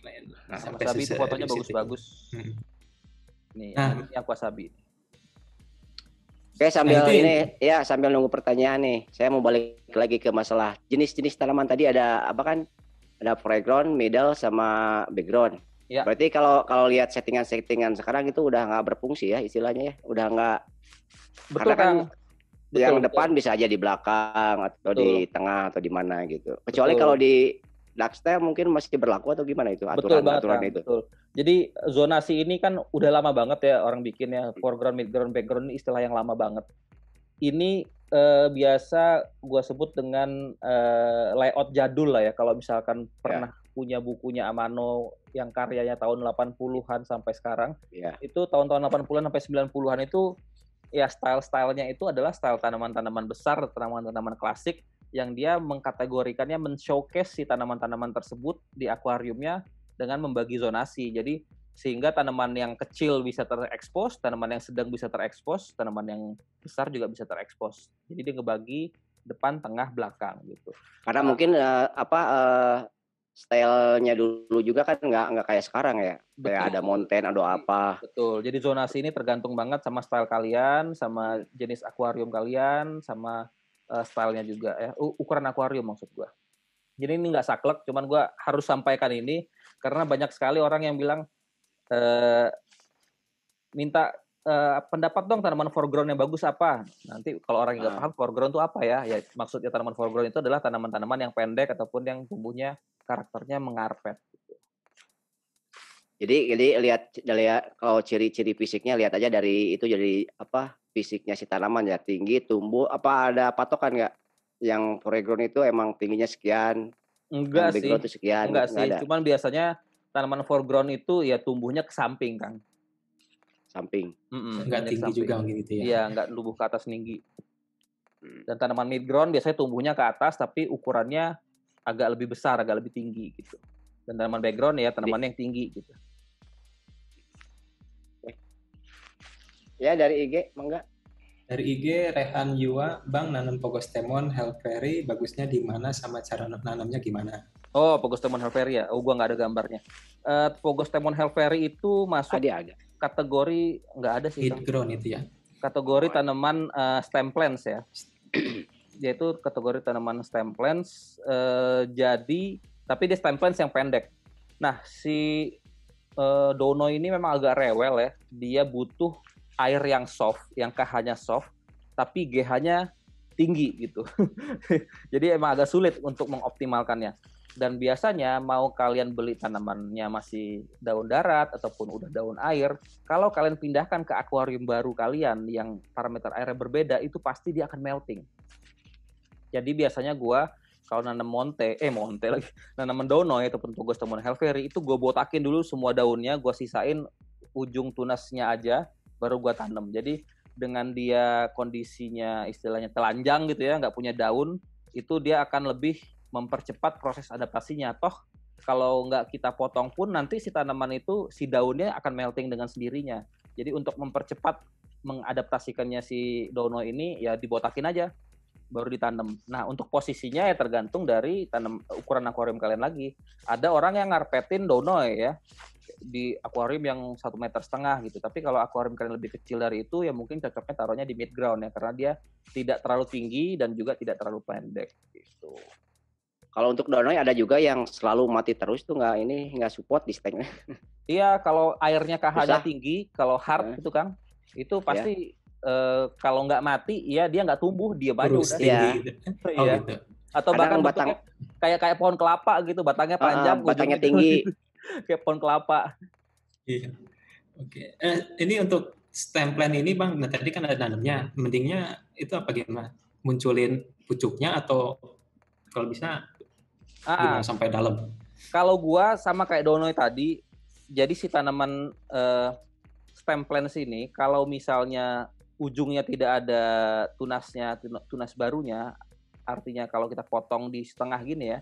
keren nah, Aquasabi itu fotonya bagus-bagus hmm. nih nah. ini Aquasabi Oke nah, sambil nah, ini ya. ya sambil nunggu pertanyaan nih, saya mau balik lagi ke masalah jenis-jenis tanaman tadi ada apa kan ada foreground, middle sama background. Ya. Berarti kalau kalau lihat settingan-settingan sekarang itu udah nggak berfungsi ya istilahnya ya, udah nggak karena kan betul, yang betul. depan bisa aja di belakang atau betul. di tengah atau di mana gitu. Kecuali betul. kalau di style mungkin masih berlaku atau gimana itu aturan betul aturan itu. Betul. Jadi zonasi ini kan udah lama banget ya orang bikinnya foreground, midground, background istilah yang lama banget ini uh, biasa gue sebut dengan uh, layout jadul lah ya. Kalau misalkan ya. pernah punya bukunya Amano yang karyanya tahun 80-an sampai sekarang, yeah. itu tahun-tahun 80-an sampai 90-an itu ya style-stylenya itu adalah style tanaman-tanaman besar, tanaman-tanaman klasik yang dia mengkategorikannya men-showcase si tanaman-tanaman tersebut di akuariumnya dengan membagi zonasi. Jadi sehingga tanaman yang kecil bisa terekspos, tanaman yang sedang bisa terekspos, tanaman yang besar juga bisa terekspos. Jadi dia ngebagi depan, tengah, belakang gitu. Karena nah. mungkin uh, apa uh, stylenya dulu juga kan nggak nggak kayak sekarang ya. Betul. Kayak ada mountain, atau hmm, apa. Betul. Jadi zonasi ini tergantung banget sama style kalian, sama jenis akuarium kalian, sama uh, stylenya juga ya. U ukuran akuarium maksud gua. Jadi ini nggak saklek, cuman gua harus sampaikan ini karena banyak sekali orang yang bilang uh, minta Uh, pendapat dong tanaman foreground yang bagus apa? Nanti kalau orang nggak ah. paham foreground itu apa ya? Ya maksudnya tanaman foreground itu adalah tanaman-tanaman yang pendek ataupun yang tumbuhnya karakternya mengarpet. Jadi jadi lihat lihat ya, kalau ciri-ciri fisiknya lihat aja dari itu jadi apa fisiknya si tanaman ya tinggi tumbuh apa ada patokan nggak yang foreground itu emang tingginya sekian enggak sih itu sekian enggak, enggak sih ada. cuman biasanya tanaman foreground itu ya tumbuhnya ke samping kan samping mm nggak tinggi samping. juga mungkin itu ya iya nggak tumbuh ke atas tinggi hmm. dan tanaman mid ground biasanya tumbuhnya ke atas tapi ukurannya agak lebih besar agak lebih tinggi gitu dan tanaman background ya tanaman yang tinggi gitu ya dari IG enggak? dari IG Rehan Yua Bang nanam pogostemon helperi bagusnya di mana sama cara nanamnya gimana Oh, Pogos Temon Helveri ya. Oh, gua nggak ada gambarnya. Uh, eh, Pogos Temon Helveri itu masuk ada, ada. kategori nggak ada sih. Hit ground itu ya. Kategori oh. tanaman uh, stem plants ya. Yaitu kategori tanaman stem plants. Uh, jadi, tapi dia stem plants yang pendek. Nah, si uh, Dono ini memang agak rewel ya. Dia butuh air yang soft, yang KH-nya soft, tapi GH-nya tinggi gitu. jadi emang agak sulit untuk mengoptimalkannya dan biasanya mau kalian beli tanamannya masih daun darat ataupun udah daun air, kalau kalian pindahkan ke akuarium baru kalian yang parameter airnya berbeda, itu pasti dia akan melting. Jadi biasanya gue kalau nanam monte, eh monte lagi, nanam ya, ataupun tugas teman helveri itu gue botakin dulu semua daunnya, gue sisain ujung tunasnya aja, baru gue tanam. Jadi dengan dia kondisinya istilahnya telanjang gitu ya, nggak punya daun, itu dia akan lebih mempercepat proses adaptasinya. Toh kalau nggak kita potong pun nanti si tanaman itu si daunnya akan melting dengan sendirinya. Jadi untuk mempercepat mengadaptasikannya si dono ini ya dibotakin aja baru ditanam. Nah, untuk posisinya ya tergantung dari tanam ukuran akuarium kalian lagi. Ada orang yang ngarpetin dono ya di akuarium yang satu meter setengah gitu. Tapi kalau akuarium kalian lebih kecil dari itu ya mungkin cocoknya taruhnya di mid ground ya karena dia tidak terlalu tinggi dan juga tidak terlalu pendek gitu. Kalau untuk Danoi ada juga yang selalu mati terus tuh nggak ini nggak support di stanknya. Iya, kalau airnya kh tinggi, kalau hard nah. itu Kang, iya. itu pasti ya. uh, kalau nggak mati ya dia nggak tumbuh, dia baju udah. Iya. iya gitu. oh, ya. gitu. Atau ada bahkan batang kayak kayak pohon kelapa gitu, batangnya panjang, uh, batangnya gitu. tinggi. kayak pohon kelapa. Iya. Oke. Okay. Eh, ini untuk stem plan ini Bang, nah tadi kan ada nanamnya. Mendingnya itu apa gimana? Munculin pucuknya atau kalau bisa ah, ah. Gitu, sampai dalam. Kalau gua sama kayak Donoy tadi, jadi si tanaman uh, eh, stem plants ini kalau misalnya ujungnya tidak ada tunasnya tunas barunya, artinya kalau kita potong di setengah gini ya,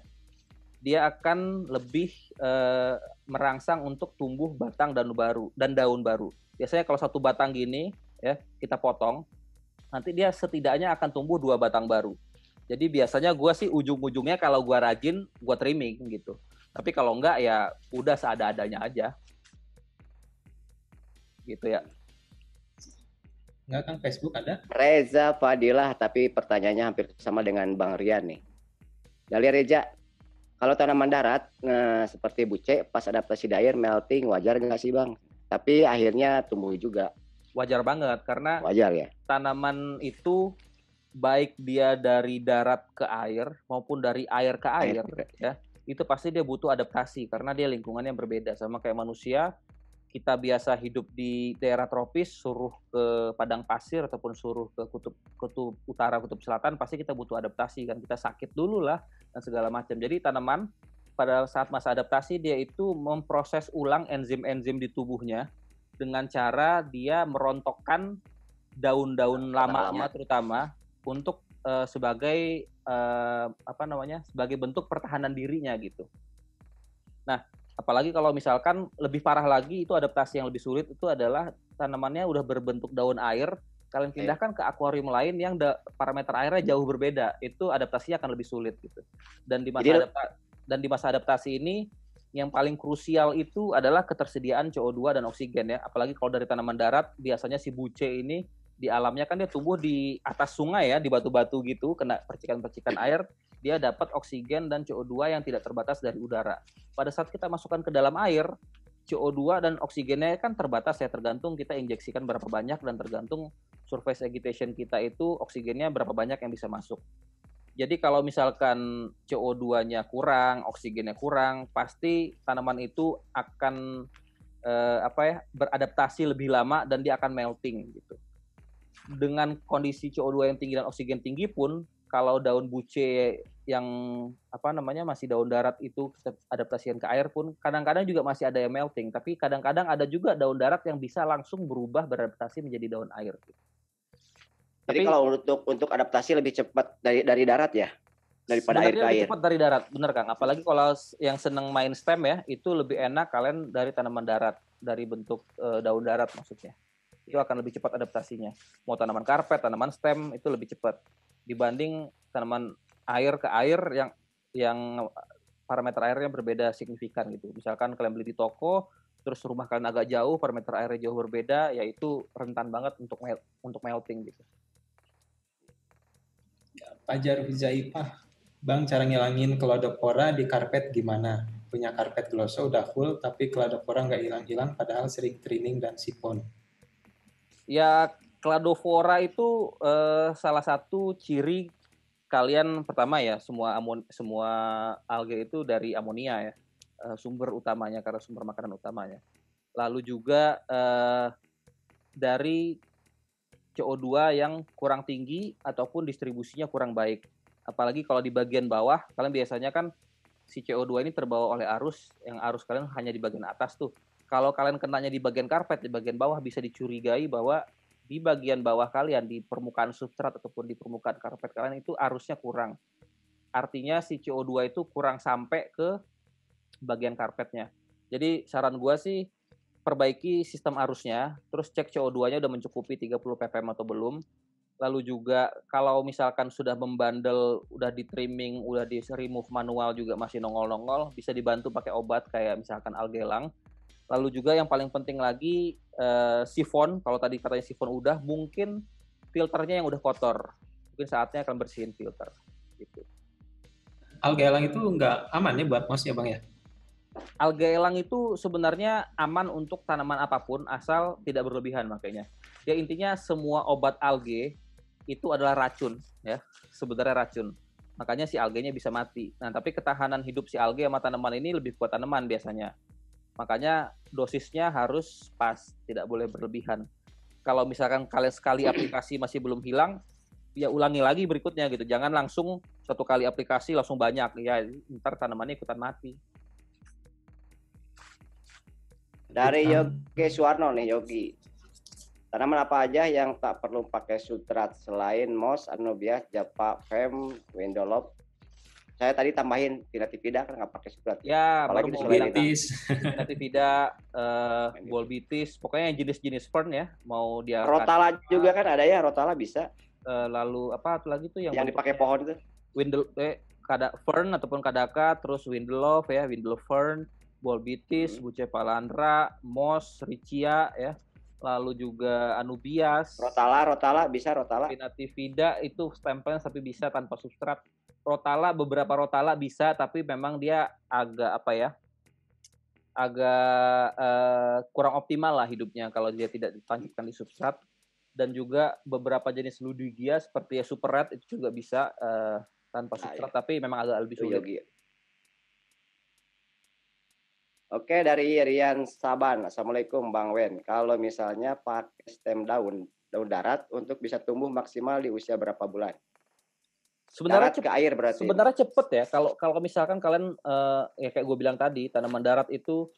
dia akan lebih uh, merangsang untuk tumbuh batang dan baru dan daun baru. Biasanya kalau satu batang gini ya kita potong, nanti dia setidaknya akan tumbuh dua batang baru. Jadi biasanya gue sih ujung-ujungnya kalau gue rajin, gue trimming gitu. Tapi kalau enggak ya udah seada-adanya aja. Gitu ya. Enggak kan Facebook ada? Reza Fadilah, tapi pertanyaannya hampir sama dengan Bang Rian nih. Dari Reza, kalau tanaman darat nah, seperti buce, pas adaptasi air melting, wajar nggak sih Bang? Tapi akhirnya tumbuh juga. Wajar banget, karena wajar ya. tanaman itu baik dia dari darat ke air maupun dari air ke air, air ya itu pasti dia butuh adaptasi karena dia lingkungannya berbeda sama kayak manusia kita biasa hidup di daerah tropis suruh ke padang pasir ataupun suruh ke kutub kutub utara kutub selatan pasti kita butuh adaptasi kan kita sakit dulu lah dan segala macam jadi tanaman pada saat masa adaptasi dia itu memproses ulang enzim-enzim di tubuhnya dengan cara dia merontokkan daun-daun lamanya lama. terutama untuk uh, sebagai uh, apa namanya sebagai bentuk pertahanan dirinya gitu. Nah, apalagi kalau misalkan lebih parah lagi itu adaptasi yang lebih sulit itu adalah tanamannya udah berbentuk daun air kalian pindahkan ke akuarium lain yang da, parameter airnya jauh berbeda itu adaptasinya akan lebih sulit gitu dan di masa Jadi, dan di masa adaptasi ini yang paling krusial itu adalah ketersediaan CO2 dan oksigen ya apalagi kalau dari tanaman darat biasanya si buce ini di alamnya kan dia tumbuh di atas sungai ya, di batu-batu gitu, kena percikan-percikan air, dia dapat oksigen dan CO2 yang tidak terbatas dari udara. Pada saat kita masukkan ke dalam air, CO2 dan oksigennya kan terbatas ya, tergantung kita injeksikan berapa banyak dan tergantung surface agitation kita itu oksigennya berapa banyak yang bisa masuk. Jadi kalau misalkan CO2-nya kurang, oksigennya kurang, pasti tanaman itu akan eh, apa ya beradaptasi lebih lama dan dia akan melting gitu dengan kondisi CO2 yang tinggi dan oksigen tinggi pun kalau daun buce yang apa namanya masih daun darat itu adaptasian ke air pun kadang-kadang juga masih ada yang melting tapi kadang-kadang ada juga daun darat yang bisa langsung berubah beradaptasi menjadi daun air. Jadi tapi, kalau untuk untuk adaptasi lebih cepat dari dari darat ya daripada air ke lebih air. cepat dari darat, benar Kang. Apalagi kalau yang seneng main stem ya itu lebih enak kalian dari tanaman darat dari bentuk eh, daun darat maksudnya itu akan lebih cepat adaptasinya. Mau tanaman karpet, tanaman stem itu lebih cepat dibanding tanaman air ke air yang yang parameter airnya berbeda signifikan gitu. Misalkan kalian beli di toko, terus rumah kalian agak jauh, parameter airnya jauh berbeda, yaitu rentan banget untuk mel untuk melting gitu. Ya, Pajar Zaipah, Bang cara ngilangin pora di karpet gimana? Punya karpet gloso udah full, tapi kelodophora nggak hilang-hilang padahal sering training dan sipon ya cladophora itu eh, salah satu ciri kalian pertama ya semua amon semua alga itu dari amonia ya eh, sumber utamanya karena sumber makanan utamanya. Lalu juga eh, dari CO2 yang kurang tinggi ataupun distribusinya kurang baik. Apalagi kalau di bagian bawah, kalian biasanya kan si CO2 ini terbawa oleh arus, yang arus kalian hanya di bagian atas tuh kalau kalian kenanya di bagian karpet di bagian bawah bisa dicurigai bahwa di bagian bawah kalian di permukaan substrat ataupun di permukaan karpet kalian itu arusnya kurang. Artinya si CO2 itu kurang sampai ke bagian karpetnya. Jadi saran gua sih perbaiki sistem arusnya, terus cek CO2-nya udah mencukupi 30 ppm atau belum. Lalu juga kalau misalkan sudah membandel, udah di trimming, udah di remove manual juga masih nongol-nongol, bisa dibantu pakai obat kayak misalkan algelang Lalu juga yang paling penting lagi uh, eh, sifon, kalau tadi katanya sifon udah, mungkin filternya yang udah kotor. Mungkin saatnya akan bersihin filter. Gitu. Alga elang itu nggak aman ya buat mas ya bang ya? Alga elang itu sebenarnya aman untuk tanaman apapun asal tidak berlebihan makanya. Ya intinya semua obat alge itu adalah racun ya, sebenarnya racun. Makanya si algenya bisa mati. Nah, tapi ketahanan hidup si alge sama tanaman ini lebih kuat tanaman biasanya Makanya dosisnya harus pas, tidak boleh berlebihan. Kalau misalkan kalian sekali aplikasi masih belum hilang, ya ulangi lagi berikutnya gitu. Jangan langsung satu kali aplikasi langsung banyak, ya ntar tanamannya ikutan mati. Dari gitu. Yogi Suwarno nih Yogi. Tanaman apa aja yang tak perlu pakai sutrat selain moss anubia, japa, fem, windolop, saya tadi tambahin Pinatipida kan nggak pakai surat Ya, apalagi Bolbitis, Pinatipida, uh, Bolbitis, pokoknya jenis-jenis fern ya mau dia Rotala juga kan ada ya, Rotala bisa. Uh, lalu apa satu lagi tuh yang yang dipakai pohon itu? Windel eh kada fern ataupun kadaka, terus windelow ya, windelow fern, Bolbitis, hmm. Buce palandra, Moss, ricia ya lalu juga Anubias. Rotala, Rotala bisa Rotala. pinatifida itu stempelnya tapi bisa tanpa substrat. Rotala beberapa Rotala bisa tapi memang dia agak apa ya agak uh, kurang optimal lah hidupnya kalau dia tidak ditancapkan di substrat dan juga beberapa jenis ludigia seperti ya super red itu juga bisa uh, tanpa ah, substrat iya. tapi memang agak lebih sulit. Oke dari Rian Saban, Assalamualaikum Bang Wen. Kalau misalnya pakai stem daun daun darat untuk bisa tumbuh maksimal di usia berapa bulan? sebenarnya darat air berarti sebenarnya cepet ya kalau kalau misalkan kalian uh, ya kayak gue bilang tadi tanaman darat itu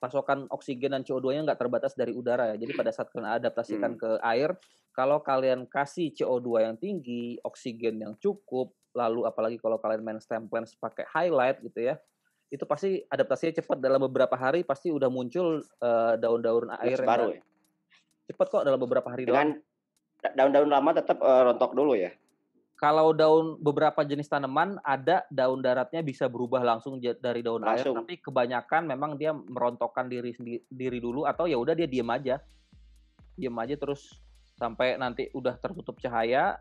pasokan oksigen dan CO2-nya nggak terbatas dari udara ya. Jadi pada saat kalian adaptasikan hmm. ke air, kalau kalian kasih CO2 yang tinggi, oksigen yang cukup, lalu apalagi kalau kalian main stem plants pakai highlight gitu ya, itu pasti adaptasinya cepat dalam beberapa hari pasti udah muncul uh, eh, daun-daun air yang baru. Ya? Cepat kok dalam beberapa hari Dengan daun-daun lama tetap uh, eh, rontok dulu ya kalau daun beberapa jenis tanaman ada daun daratnya bisa berubah langsung dari daun langsung. air tapi kebanyakan memang dia merontokkan diri sendiri dulu atau ya udah dia diem aja diem aja terus sampai nanti udah tertutup cahaya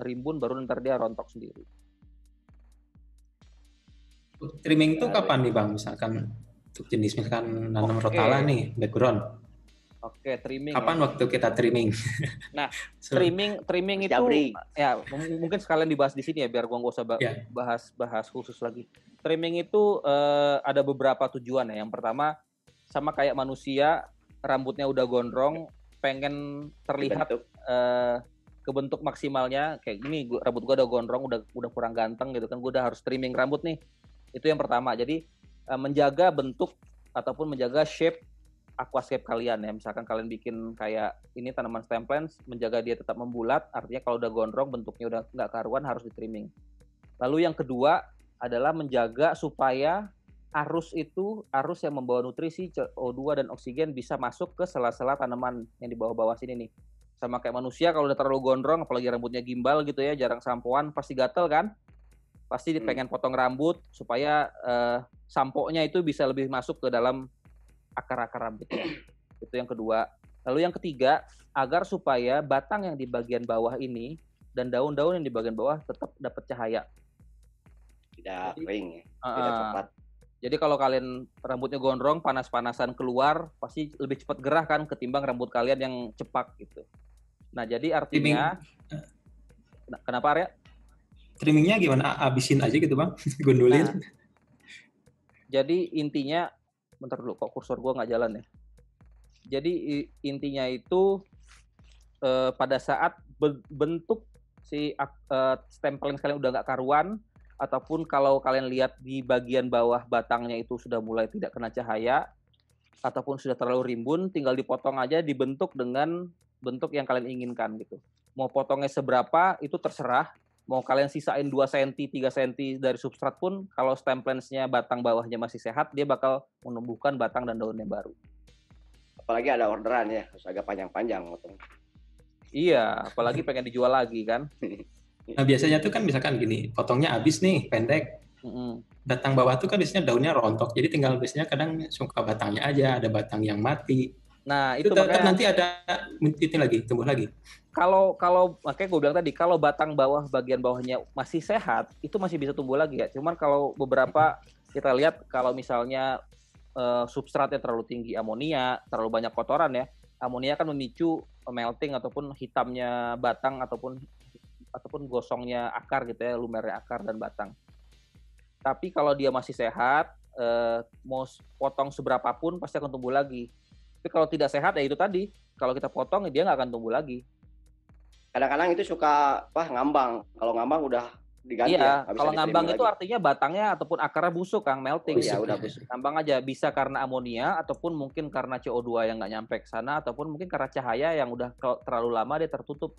rimbun baru nanti dia rontok sendiri trimming itu kapan nih bang misalkan untuk jenis misalkan nanam okay. rotala nih background Oke, trimming. Kapan ya. waktu kita trimming? Nah, so, trimming trimming itu Jabri. ya mungkin sekalian dibahas di sini ya biar gua nggak usah yeah. bahas bahas khusus lagi. Trimming itu uh, ada beberapa tujuan ya. Yang pertama sama kayak manusia rambutnya udah gondrong, pengen terlihat eh, ke bentuk maksimalnya kayak gini rambut gua udah gondrong udah udah kurang ganteng gitu kan gua udah harus trimming rambut nih itu yang pertama jadi eh, menjaga bentuk ataupun menjaga shape aquascape kalian ya. Misalkan kalian bikin kayak ini tanaman stem plants, menjaga dia tetap membulat, artinya kalau udah gondrong bentuknya udah nggak karuan harus di trimming. Lalu yang kedua adalah menjaga supaya arus itu, arus yang membawa nutrisi CO2 dan oksigen bisa masuk ke sela-sela tanaman yang di bawah-bawah sini nih. Sama kayak manusia kalau udah terlalu gondrong, apalagi rambutnya gimbal gitu ya, jarang sampoan, pasti gatel kan? Pasti hmm. pengen potong rambut supaya uh, sampoknya itu bisa lebih masuk ke dalam akar-akar rambutnya. Itu yang kedua. Lalu yang ketiga, agar supaya batang yang di bagian bawah ini dan daun-daun yang di bagian bawah tetap dapat cahaya. Tidak jadi, kering ya, tidak cepat. Jadi kalau kalian rambutnya gondrong, panas-panasan keluar, pasti lebih cepat gerah kan ketimbang rambut kalian yang cepak gitu. Nah, jadi artinya Trimming. Nah, kenapa Arya? Trimmingnya gimana? Abisin aja gitu, Bang. Gondolin. Nah, jadi intinya bentar dulu kok kursor gue nggak jalan ya jadi intinya itu eh, pada saat bentuk si eh, stempeling sekalian udah nggak karuan ataupun kalau kalian lihat di bagian bawah batangnya itu sudah mulai tidak kena cahaya ataupun sudah terlalu rimbun tinggal dipotong aja dibentuk dengan bentuk yang kalian inginkan gitu mau potongnya seberapa itu terserah mau kalian sisain 2 cm, 3 cm dari substrat pun kalau stem plants-nya batang bawahnya masih sehat, dia bakal menumbuhkan batang dan daunnya baru. Apalagi ada orderan ya, harus agak panjang-panjang Iya, apalagi pengen dijual lagi kan. Nah biasanya tuh kan misalkan gini, potongnya habis nih, pendek. mm Batang bawah tuh kan biasanya daunnya rontok, jadi tinggal biasanya kadang suka batangnya aja, ada batang yang mati. Nah, itu, itu makanya, nanti ada titik lagi, tumbuh lagi. Kalau kalau makanya gue bilang tadi kalau batang bawah bagian bawahnya masih sehat, itu masih bisa tumbuh lagi ya. Cuman kalau beberapa kita lihat kalau misalnya uh, substratnya terlalu tinggi amonia, terlalu banyak kotoran ya. Amonia kan memicu melting ataupun hitamnya batang ataupun ataupun gosongnya akar gitu ya, lumernya akar dan batang. Tapi kalau dia masih sehat, eh, mau potong seberapapun pasti akan tumbuh lagi tapi kalau tidak sehat ya itu tadi, kalau kita potong ya dia nggak akan tumbuh lagi. Kadang-kadang itu suka wah ngambang. Kalau ngambang udah diganti iya, ya. Kalau ngambang itu lagi. artinya batangnya ataupun akarnya busuk, Kang, melting busuk, ya, udah busuk. Ngambang aja bisa karena amonia ataupun mungkin karena CO2 yang nggak nyampe ke sana ataupun mungkin karena cahaya yang udah terlalu lama dia tertutup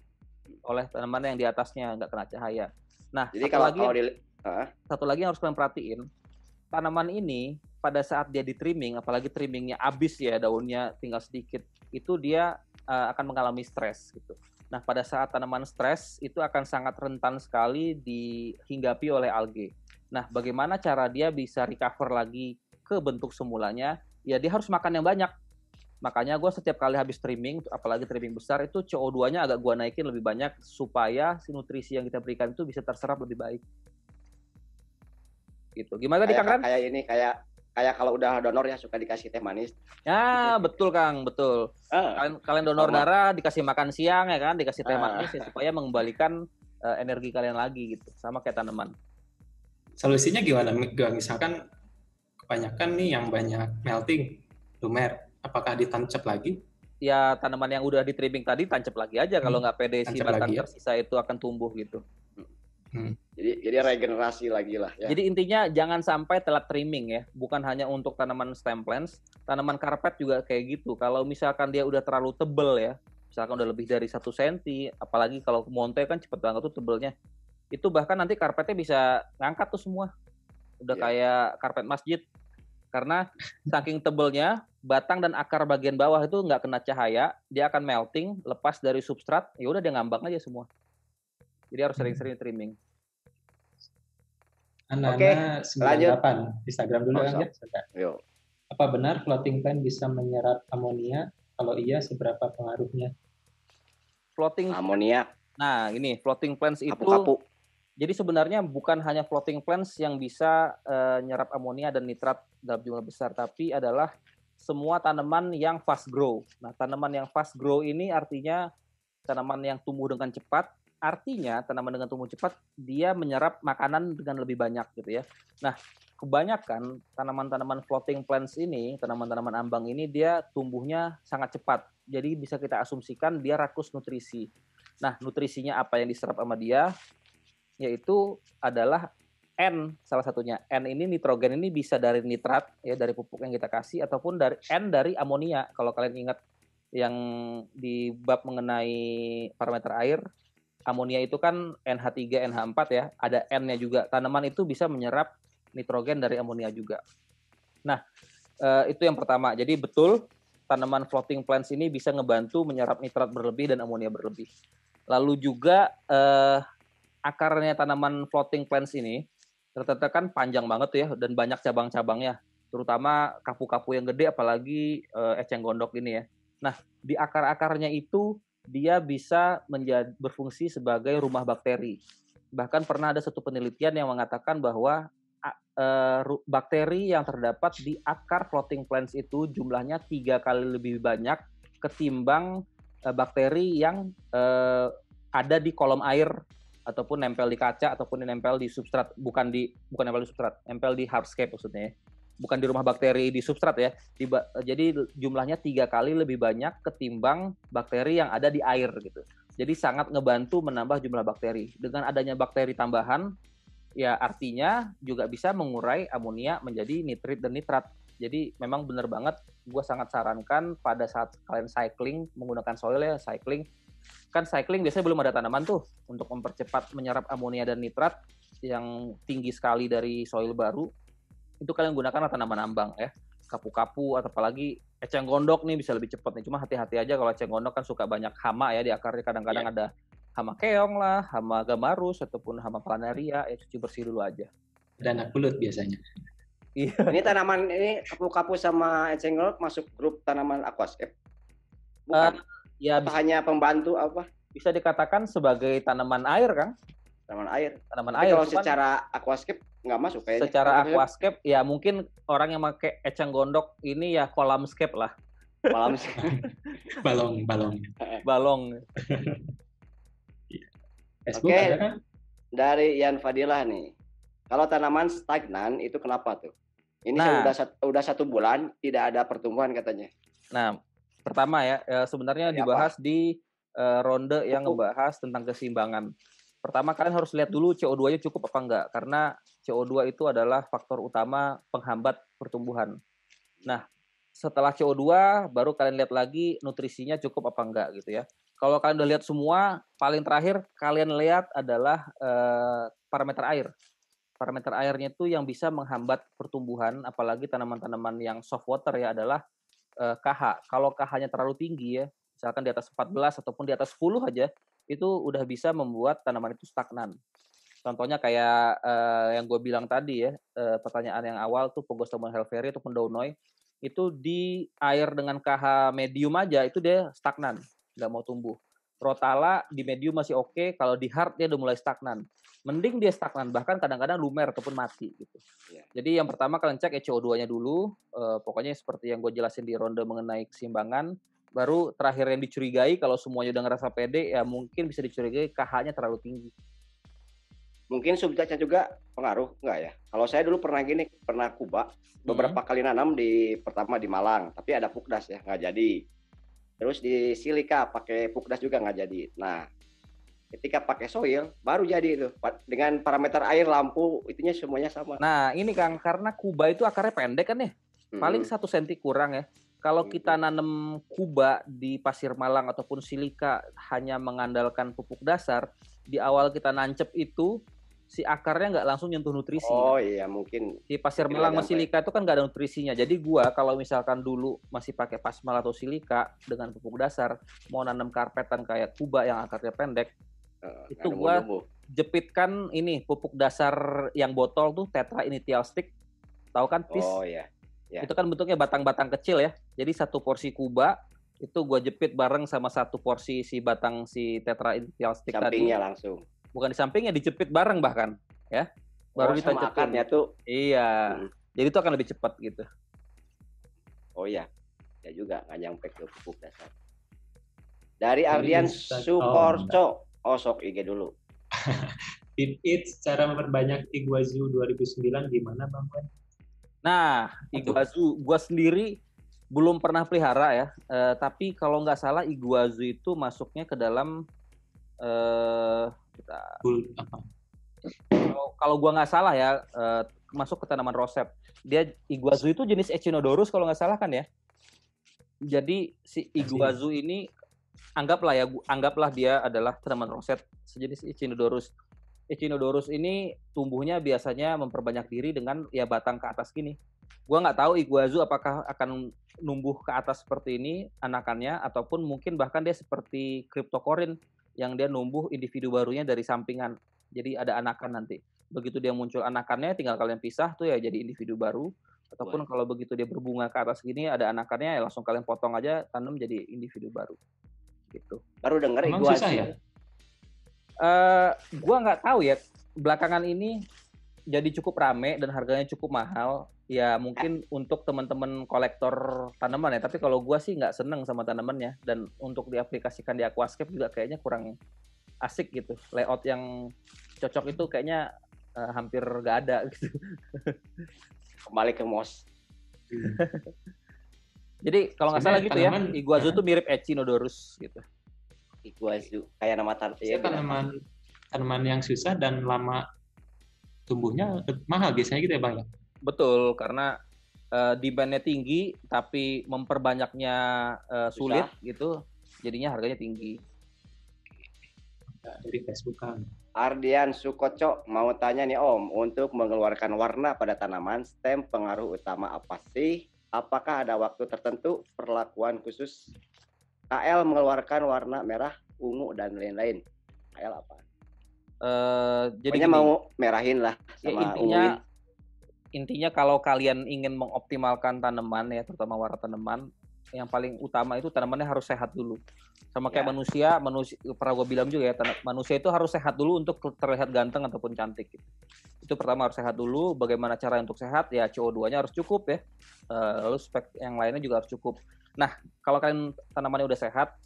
oleh tanaman yang di atasnya nggak kena cahaya. Nah, Jadi satu kalau, lagi kalau di, satu lagi yang harus kalian perhatiin, tanaman ini pada saat dia di trimming, apalagi trimmingnya habis ya daunnya tinggal sedikit, itu dia uh, akan mengalami stres gitu. Nah pada saat tanaman stres itu akan sangat rentan sekali dihinggapi oleh algae. Nah bagaimana cara dia bisa recover lagi ke bentuk semulanya? Ya dia harus makan yang banyak. Makanya gue setiap kali habis trimming, apalagi trimming besar itu CO2-nya agak gue naikin lebih banyak supaya si nutrisi yang kita berikan itu bisa terserap lebih baik gitu. Gimana tadi Kang Ran? Kayak ini kayak kayak kalau udah donor ya suka dikasih teh manis. Ya betul Kang, betul. Uh, kalian, kalian donor sama. darah dikasih makan siang ya kan, dikasih teh uh, manis ya, supaya mengembalikan uh, energi kalian lagi gitu, sama kayak tanaman. Solusinya gimana? Misalkan kebanyakan nih yang banyak melting lumer, apakah ditancap lagi? Ya tanaman yang udah di trimming tadi tancap lagi aja kalau hmm. nggak pede si batang ya? itu akan tumbuh gitu. Hmm. Jadi jadi regenerasi lagi lah ya. Jadi intinya jangan sampai telat trimming ya. Bukan hanya untuk tanaman stem plants, tanaman karpet juga kayak gitu. Kalau misalkan dia udah terlalu tebel ya, misalkan udah lebih dari satu senti, apalagi kalau monte kan cepet banget tuh tebelnya. Itu bahkan nanti karpetnya bisa ngangkat tuh semua. Udah yeah. kayak karpet masjid. Karena saking tebelnya, batang dan akar bagian bawah itu nggak kena cahaya, dia akan melting, lepas dari substrat, ya udah dia ngambang aja semua. Jadi harus sering-sering hmm. trimming. Anak-anak okay, lanjut. Instagram dulu oh, lanjut. Ya, Apa benar floating plant bisa menyerap amonia? Kalau iya, seberapa pengaruhnya? Floating amonia. Nah, ini floating plants itu Apu-apu. Jadi sebenarnya bukan hanya floating plants yang bisa uh, nyerap amonia dan nitrat dalam jumlah besar, tapi adalah semua tanaman yang fast grow. Nah, tanaman yang fast grow ini artinya tanaman yang tumbuh dengan cepat Artinya tanaman dengan tumbuh cepat dia menyerap makanan dengan lebih banyak gitu ya. Nah, kebanyakan tanaman-tanaman floating plants ini, tanaman-tanaman ambang ini dia tumbuhnya sangat cepat. Jadi bisa kita asumsikan dia rakus nutrisi. Nah, nutrisinya apa yang diserap sama dia? Yaitu adalah N salah satunya. N ini nitrogen ini bisa dari nitrat ya dari pupuk yang kita kasih ataupun dari N dari amonia. Kalau kalian ingat yang di bab mengenai parameter air amonia itu kan NH3, NH4 ya, ada N-nya juga. Tanaman itu bisa menyerap nitrogen dari amonia juga. Nah, eh, itu yang pertama. Jadi betul tanaman floating plants ini bisa ngebantu menyerap nitrat berlebih dan amonia berlebih. Lalu juga eh, akarnya tanaman floating plants ini ternyata kan panjang banget ya dan banyak cabang-cabangnya. Terutama kapu-kapu yang gede apalagi eh, eceng gondok ini ya. Nah, di akar-akarnya itu dia bisa menjadi, berfungsi sebagai rumah bakteri. Bahkan pernah ada satu penelitian yang mengatakan bahwa uh, bakteri yang terdapat di akar floating plants itu jumlahnya tiga kali lebih banyak ketimbang uh, bakteri yang uh, ada di kolom air ataupun nempel di kaca ataupun nempel di substrat bukan di bukan nempel di substrat nempel di hardscape maksudnya ya bukan di rumah bakteri di substrat ya. Di, jadi jumlahnya tiga kali lebih banyak ketimbang bakteri yang ada di air gitu. Jadi sangat ngebantu menambah jumlah bakteri. Dengan adanya bakteri tambahan, ya artinya juga bisa mengurai amonia menjadi nitrit dan nitrat. Jadi memang benar banget, gue sangat sarankan pada saat kalian cycling menggunakan soil ya cycling. Kan cycling biasanya belum ada tanaman tuh untuk mempercepat menyerap amonia dan nitrat yang tinggi sekali dari soil baru itu kalian gunakanlah tanaman ambang ya kapu-kapu atau apalagi eceng gondok nih bisa lebih cepat nih cuma hati-hati aja kalau eceng gondok kan suka banyak hama ya di akarnya kadang-kadang yeah. ada hama keong lah hama gamarus ataupun hama planaria ya cuci bersih dulu aja dan anak bulut biasanya iya ini tanaman ini kapu-kapu sama eceng gondok masuk grup tanaman aquascape ya? bukan uh, ya hanya pembantu apa bisa dikatakan sebagai tanaman air kan tanaman air tanaman Tapi air kalau cuman, secara aquascape nggak masuk kayaknya secara aquascape ya mungkin orang yang pakai eceng gondok ini ya kolam scape lah Kolam scape. balong balong balong Oke, okay. dari Yan Fadilah nih. Kalau tanaman stagnan itu kenapa tuh? Ini nah, sudah satu, udah satu bulan tidak ada pertumbuhan katanya. Nah, pertama ya eh, sebenarnya ya dibahas di eh, ronde yang membahas tentang keseimbangan. Pertama kalian harus lihat dulu CO2-nya cukup apa enggak karena CO2 itu adalah faktor utama penghambat pertumbuhan. Nah, setelah CO2 baru kalian lihat lagi nutrisinya cukup apa enggak gitu ya. Kalau kalian udah lihat semua, paling terakhir kalian lihat adalah eh, parameter air. Parameter airnya itu yang bisa menghambat pertumbuhan apalagi tanaman-tanaman yang soft water ya adalah eh, KH. Kalau KH-nya terlalu tinggi ya, misalkan di atas 14 ataupun di atas 10 aja, itu udah bisa membuat tanaman itu stagnan. Contohnya kayak uh, yang gue bilang tadi ya, uh, pertanyaan yang awal tuh Pogostomon helveri atau Pendaunoi, itu di air dengan KH medium aja itu dia stagnan, nggak mau tumbuh. Rotala di medium masih oke, okay, kalau di hard dia udah mulai stagnan. Mending dia stagnan, bahkan kadang-kadang lumer ataupun mati gitu. Iya. Jadi yang pertama kalian cek ECO2-nya ya dulu, eh, pokoknya seperti yang gue jelasin di ronde mengenai keseimbangan, baru terakhir yang dicurigai kalau semuanya udah ngerasa pede ya mungkin bisa dicurigai KH-nya terlalu tinggi. Mungkin subjeknya juga pengaruh enggak ya? Kalau saya dulu pernah gini, pernah kuba beberapa hmm. kali nanam di pertama di Malang, tapi ada pukdas ya nggak jadi. Terus di silika pakai pukdas juga nggak jadi. Nah, ketika pakai soil baru jadi itu dengan parameter air, lampu, itunya semuanya sama. Nah, ini Kang karena kuba itu akarnya pendek kan ya? Paling hmm. satu senti kurang ya kalau gitu. kita nanam kuba di pasir malang ataupun silika hanya mengandalkan pupuk dasar, di awal kita nancep itu si akarnya nggak langsung nyentuh nutrisi. Oh iya mungkin. Di pasir malang, melang sama silika itu kan nggak ada nutrisinya. Jadi gua kalau misalkan dulu masih pakai pasmal atau silika dengan pupuk dasar, mau nanam karpetan kayak kuba yang akarnya pendek, uh, itu gua jepitkan ini pupuk dasar yang botol tuh tetra ini stick. Tahu kan tis? Oh iya. Yeah. Itu kan bentuknya batang-batang kecil ya. Jadi satu porsi kuba itu gua jepit bareng sama satu porsi si batang si tetra ideal stick sampingnya tadi. langsung. Bukan di sampingnya, dijepit bareng bahkan ya. Baru oh, ditancepin. tuh. Iya. Hmm. Jadi itu akan lebih cepat gitu. Oh iya. Ya juga nggak nyampe ke pupuk dasar. Dari Ardian Suporco. Oh, sok IG dulu. it cara memperbanyak Iguazu 2009 gimana Bang Wen? Nah, iguazu, gua sendiri belum pernah pelihara ya. Uh, tapi kalau nggak salah iguazu itu masuknya ke dalam uh, kita, kalau, kalau gua nggak salah ya uh, masuk ke tanaman rosep. Dia iguazu itu jenis Echinodorus kalau nggak salah kan ya. Jadi si iya iguazu ini anggaplah ya anggaplah dia adalah tanaman roset sejenis Echinodorus. Echinodorus ini tumbuhnya biasanya memperbanyak diri dengan ya batang ke atas gini. Gua nggak tahu iguazu apakah akan numbuh ke atas seperti ini anakannya ataupun mungkin bahkan dia seperti kriptokorin yang dia numbuh individu barunya dari sampingan. Jadi ada anakan nanti. Begitu dia muncul anakannya tinggal kalian pisah tuh ya jadi individu baru ataupun Wah. kalau begitu dia berbunga ke atas gini ada anakannya ya langsung kalian potong aja tanam jadi individu baru. Gitu. Baru dengar iguazu. Ya? uh, eh, gue nggak tahu ya belakangan ini jadi cukup rame dan harganya cukup mahal ya mungkin untuk teman-teman kolektor tanaman ya tapi kalau gue sih nggak seneng sama tanamannya dan untuk diaplikasikan di aquascape juga kayaknya kurang asik gitu layout yang cocok itu kayaknya uh, hampir gak ada gitu kembali ke mos jadi kalau nggak salah gitu ya iguazu tuh mirip Echinodorus gitu iguazu kayak nama ya, tanaman ya, tanaman tanaman yang susah dan lama tumbuhnya mahal biasanya gitu ya bang ya betul karena uh, demandnya tinggi tapi memperbanyaknya uh, sulit susah. gitu jadinya harganya tinggi nah, dari Facebook kan Ardian Sukoco mau tanya nih Om, untuk mengeluarkan warna pada tanaman, stem pengaruh utama apa sih? Apakah ada waktu tertentu, perlakuan khusus? KL mengeluarkan warna merah, ungu dan lain-lain. KL apa? Uh, jadi gini, mau merahin lah ya, sama ya, intinya, unguin. Intinya kalau kalian ingin mengoptimalkan tanaman ya, terutama warna tanaman, yang paling utama itu tanamannya harus sehat dulu. Sama kayak ya. manusia, manusia pernah gue bilang juga ya, manusia itu harus sehat dulu untuk terlihat ganteng ataupun cantik. Gitu. Itu pertama harus sehat dulu. Bagaimana cara untuk sehat? Ya CO2-nya harus cukup ya. Eh, lalu spek yang lainnya juga harus cukup Nah, kalau kalian tanamannya udah sehat,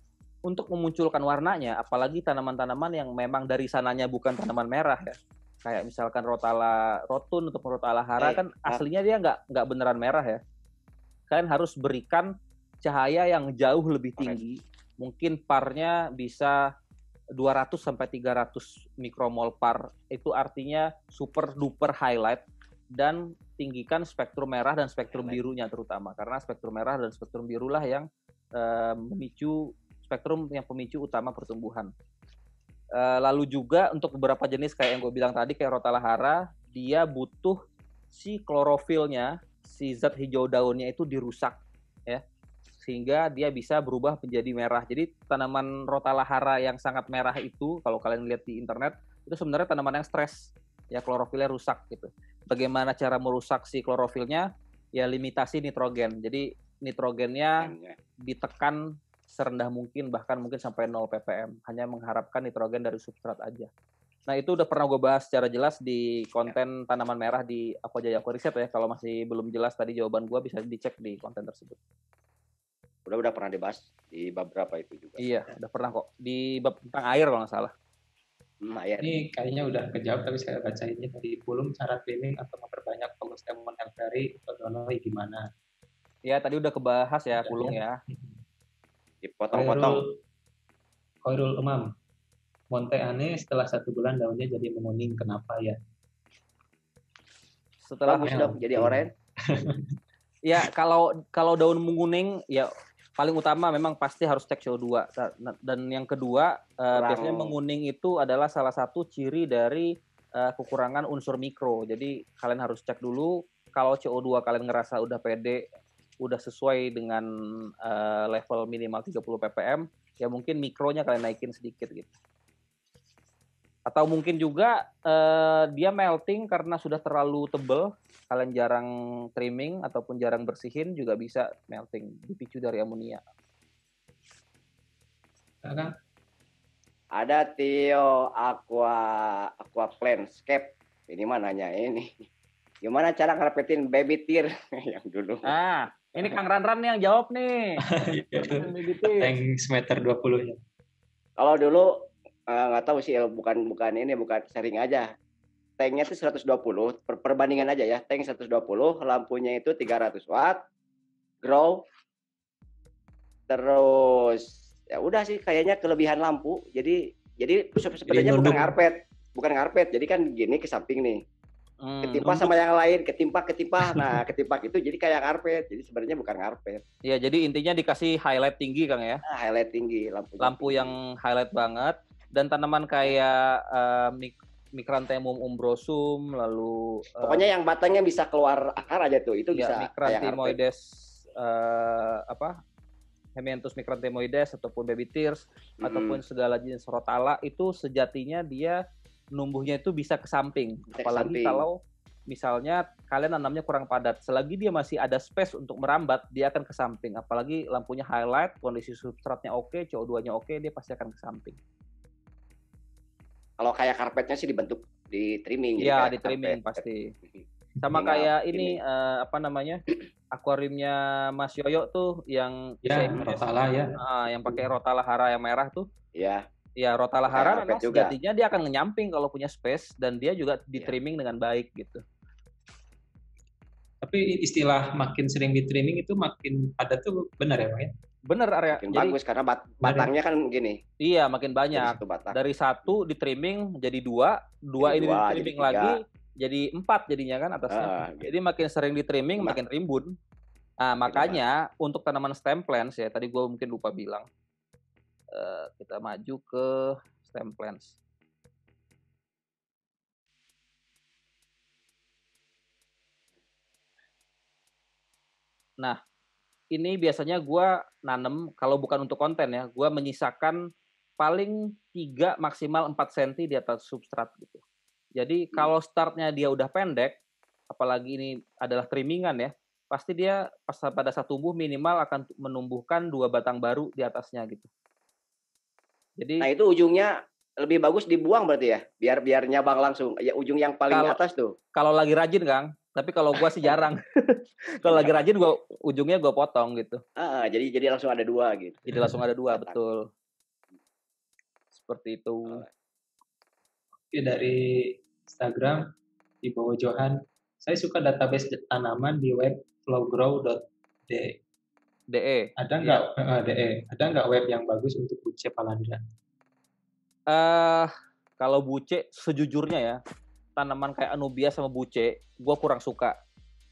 untuk memunculkan warnanya, apalagi tanaman-tanaman yang memang dari sananya bukan tanaman merah ya. Kayak misalkan rotala rotun untuk rotala hara eh, kan iya. aslinya dia nggak nggak beneran merah ya. Kalian harus berikan cahaya yang jauh lebih tinggi. Mungkin parnya bisa 200 sampai 300 mikromol par. Itu artinya super duper highlight dan tinggikan spektrum merah dan spektrum birunya terutama karena spektrum merah dan spektrum birulah yang uh, memicu spektrum yang pemicu utama pertumbuhan. Uh, lalu juga untuk beberapa jenis kayak yang gue bilang tadi kayak rotalahara dia butuh si klorofilnya si zat hijau daunnya itu dirusak ya sehingga dia bisa berubah menjadi merah. Jadi tanaman rotalahara yang sangat merah itu kalau kalian lihat di internet itu sebenarnya tanaman yang stres ya klorofilnya rusak gitu bagaimana cara merusak si klorofilnya ya limitasi nitrogen. Jadi nitrogennya ditekan serendah mungkin bahkan mungkin sampai 0 ppm hanya mengharapkan nitrogen dari substrat aja. Nah itu udah pernah gue bahas secara jelas di konten ya. tanaman merah di Aku aja aku Riset ya. Kalau masih belum jelas tadi jawaban gue bisa dicek di konten tersebut. Udah udah pernah dibahas di bab berapa itu juga? Iya udah pernah kok di bab tentang air kalau nggak salah. Lumayan. Ini kayaknya udah kejawab tapi saya baca ini tadi belum cara cleaning atau memperbanyak fokus yang dari Odonoi eh, gimana? Ya tadi udah kebahas ya pulung ya. ya. Dipotong-potong. Koirul Umam. Monte Ane setelah satu bulan daunnya jadi menguning kenapa ya? Setelah oh, sudah ya. jadi oranye? ya kalau kalau daun menguning ya paling utama memang pasti harus cek CO2 dan yang kedua Kurang. Eh, biasanya menguning itu adalah salah satu ciri dari eh, kekurangan unsur mikro. Jadi kalian harus cek dulu kalau CO2 kalian ngerasa udah pede, udah sesuai dengan eh, level minimal 30 ppm, ya mungkin mikronya kalian naikin sedikit gitu atau mungkin juga uh, dia melting karena sudah terlalu tebel kalian jarang trimming ataupun jarang bersihin juga bisa melting dipicu dari amonia ada ada Tio Aqua Aqua landscape ini mana nanya ini gimana cara ngerapetin baby tear yang dulu ah ini Kang Ranran yang jawab nih. Iya. Thanks meter 20 ya. Kalau dulu Ah, nggak uh, tahu sih bukan bukan ini bukan sering aja tanknya itu 120 per, perbandingan aja ya tank 120 lampunya itu 300 watt grow terus ya udah sih kayaknya kelebihan lampu jadi jadi sebenarnya bukan karpet bukan karpet jadi kan gini ke samping nih hmm, ketimpa sama yang lain ketimpa ketimpa nah ketimpa itu jadi kayak karpet jadi sebenarnya bukan karpet ya jadi intinya dikasih highlight tinggi kang ya nah, highlight tinggi lampu lampu tinggi. yang highlight banget dan tanaman kayak uh, mik mikrantemum umbrosum lalu uh, pokoknya yang batangnya bisa keluar akar aja tuh itu ya, bisa mikrantemoides uh, eh, apa Hemianthus mikrantemoides ataupun baby tears hmm. ataupun segala jenis rotala itu sejatinya dia numbuhnya itu bisa ke samping apalagi kalau misalnya kalian nanamnya kurang padat selagi dia masih ada space untuk merambat dia akan ke samping apalagi lampunya highlight kondisi substratnya oke CO2-nya oke dia pasti akan ke samping kalau kayak karpetnya sih dibentuk di trimming. ya di trimming karpet. pasti. Sama kayak ini uh, apa namanya? akuariumnya Mas Yoyo tuh yang ya, rotala ya. uh, yang pakai rotala hara yang merah tuh. ya Ya rotala hara juga. sejatinya dia akan nyamping kalau punya space dan dia juga di iya. trimming ya. dengan baik gitu. Tapi istilah makin sering di trimming itu makin ada tuh benar ya, Pak? Ya? Bener area. Makin jadi, bagus karena bat batangnya kan gini. Iya makin banyak. Dari, batang. dari satu di trimming jadi dua, dua jadi ini dua, di trimming jadi lagi jadi empat jadinya kan atasnya. Uh, gitu. Jadi makin sering di trimming makin rimbun. Nah makanya untuk tanaman stem plants ya tadi gue mungkin lupa bilang. Uh, kita maju ke stem plants. Nah, ini biasanya gue nanem kalau bukan untuk konten ya, gue menyisakan paling 3 maksimal 4 cm di atas substrat gitu. Jadi hmm. kalau startnya dia udah pendek, apalagi ini adalah trimmingan ya, pasti dia pas pada saat tumbuh minimal akan menumbuhkan dua batang baru di atasnya gitu. Jadi Nah, itu ujungnya lebih bagus dibuang berarti ya, biar biar nyabang langsung. Ya ujung yang paling kalau, atas tuh. Kalau lagi rajin, Kang, tapi kalau gua sih jarang kalau lagi rajin gua ujungnya gua potong gitu ah, jadi jadi langsung ada dua gitu jadi langsung ada dua betul seperti itu oke dari Instagram di bawah Johan saya suka database tanaman di web flowgrow.de de e. ada iya. nggak ya. uh, de ada nggak web yang bagus untuk buce palandra eh uh, kalau buce sejujurnya ya tanaman kayak Anubia sama Buce, gue kurang suka.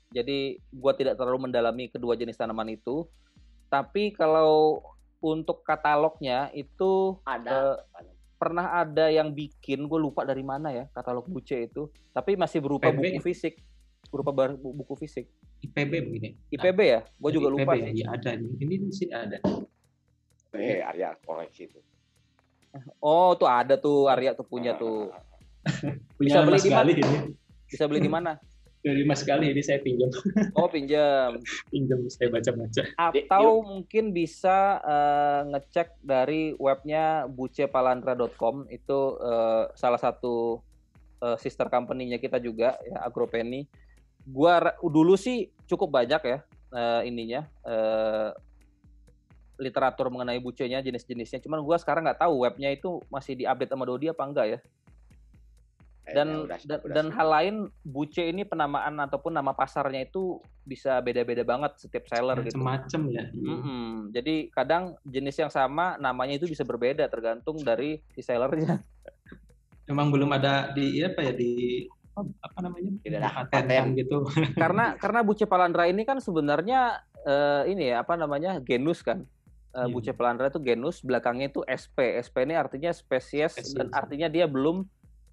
Jadi gue tidak terlalu mendalami kedua jenis tanaman itu. Tapi kalau untuk katalognya itu ada. Uh, pernah ada yang bikin gue lupa dari mana ya katalog Buce itu. Tapi masih berupa IPB. Ya? buku fisik, berupa buku fisik. IPB begini. IPB ya, ya? gue juga IPB, lupa. IPB ya ada ini, ini di sini ada. Eh, Arya koleksi itu. Oh, tuh ada tuh Arya tuh punya tuh. Ah, ah, ah. Punya bisa beli di mana? Bisa beli di mana? Dari Mas Kali ini saya pinjam. Oh, pinjam. pinjam saya baca-baca. Atau Yuk. mungkin bisa uh, ngecek dari webnya bucepalandra.com itu uh, salah satu uh, sister company-nya kita juga ya Agropeni. Gua dulu sih cukup banyak ya uh, ininya uh, literatur mengenai bucenya jenis-jenisnya. Cuman gue sekarang nggak tahu webnya itu masih diupdate sama Dodi apa enggak ya dan udah, dan, udah dan hal lain buce ini penamaan ataupun nama pasarnya itu bisa beda-beda banget setiap seller macem -macem gitu. Macam-macam ya. Mm-hmm. Jadi kadang jenis yang sama namanya itu bisa berbeda tergantung dari si sellernya. Emang belum ada di apa ya di apa namanya tidak ada yang gitu. Karena karena buce palandra ini kan sebenarnya uh, ini ya apa namanya genus kan. Uh, eh, yeah. Buce palandra itu genus, belakangnya itu SP. SP ini artinya spesies, spesies dan artinya dia belum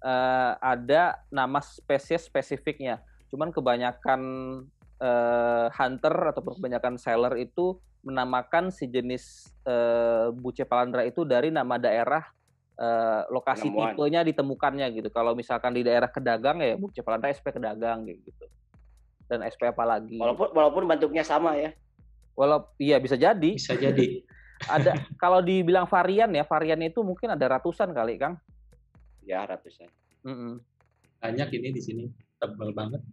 uh, ada nama spesies spesifiknya. Cuman kebanyakan uh, hunter ataupun kebanyakan seller itu menamakan si jenis uh, eh, buce palandra itu dari nama daerah uh, lokasi Penemuan. tipenya ditemukannya gitu. Kalau misalkan di daerah kedagang ya buce palandra SP kedagang gitu. Dan SP apa lagi? Walaupun walaupun bentuknya sama ya. Walau iya bisa jadi. Bisa jadi. ada kalau dibilang varian ya, varian itu mungkin ada ratusan kali, Kang ya ratusan. Mm-hmm. Banyak ini di sini tebal banget.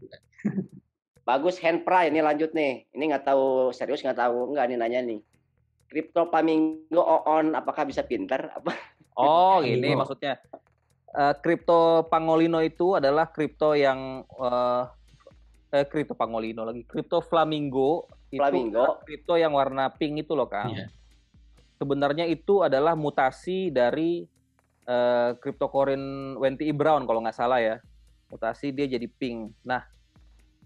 Bagus hand pra ini lanjut nih. Ini nggak tahu serius nggak tahu nggak nih nanya nih. Kripto Flamingo on apakah bisa pinter apa? Oh ini maksudnya. Kripto eh, uh, Pangolino itu adalah kripto yang uh, eh kripto eh, Pangolino lagi. Kripto Flamingo, Flamingo. itu kripto yang warna pink itu loh, Kang. Yeah. Sebenarnya itu adalah mutasi dari Eh, Crypto Corin Wenty e. Brown kalau nggak salah ya mutasi dia jadi pink. Nah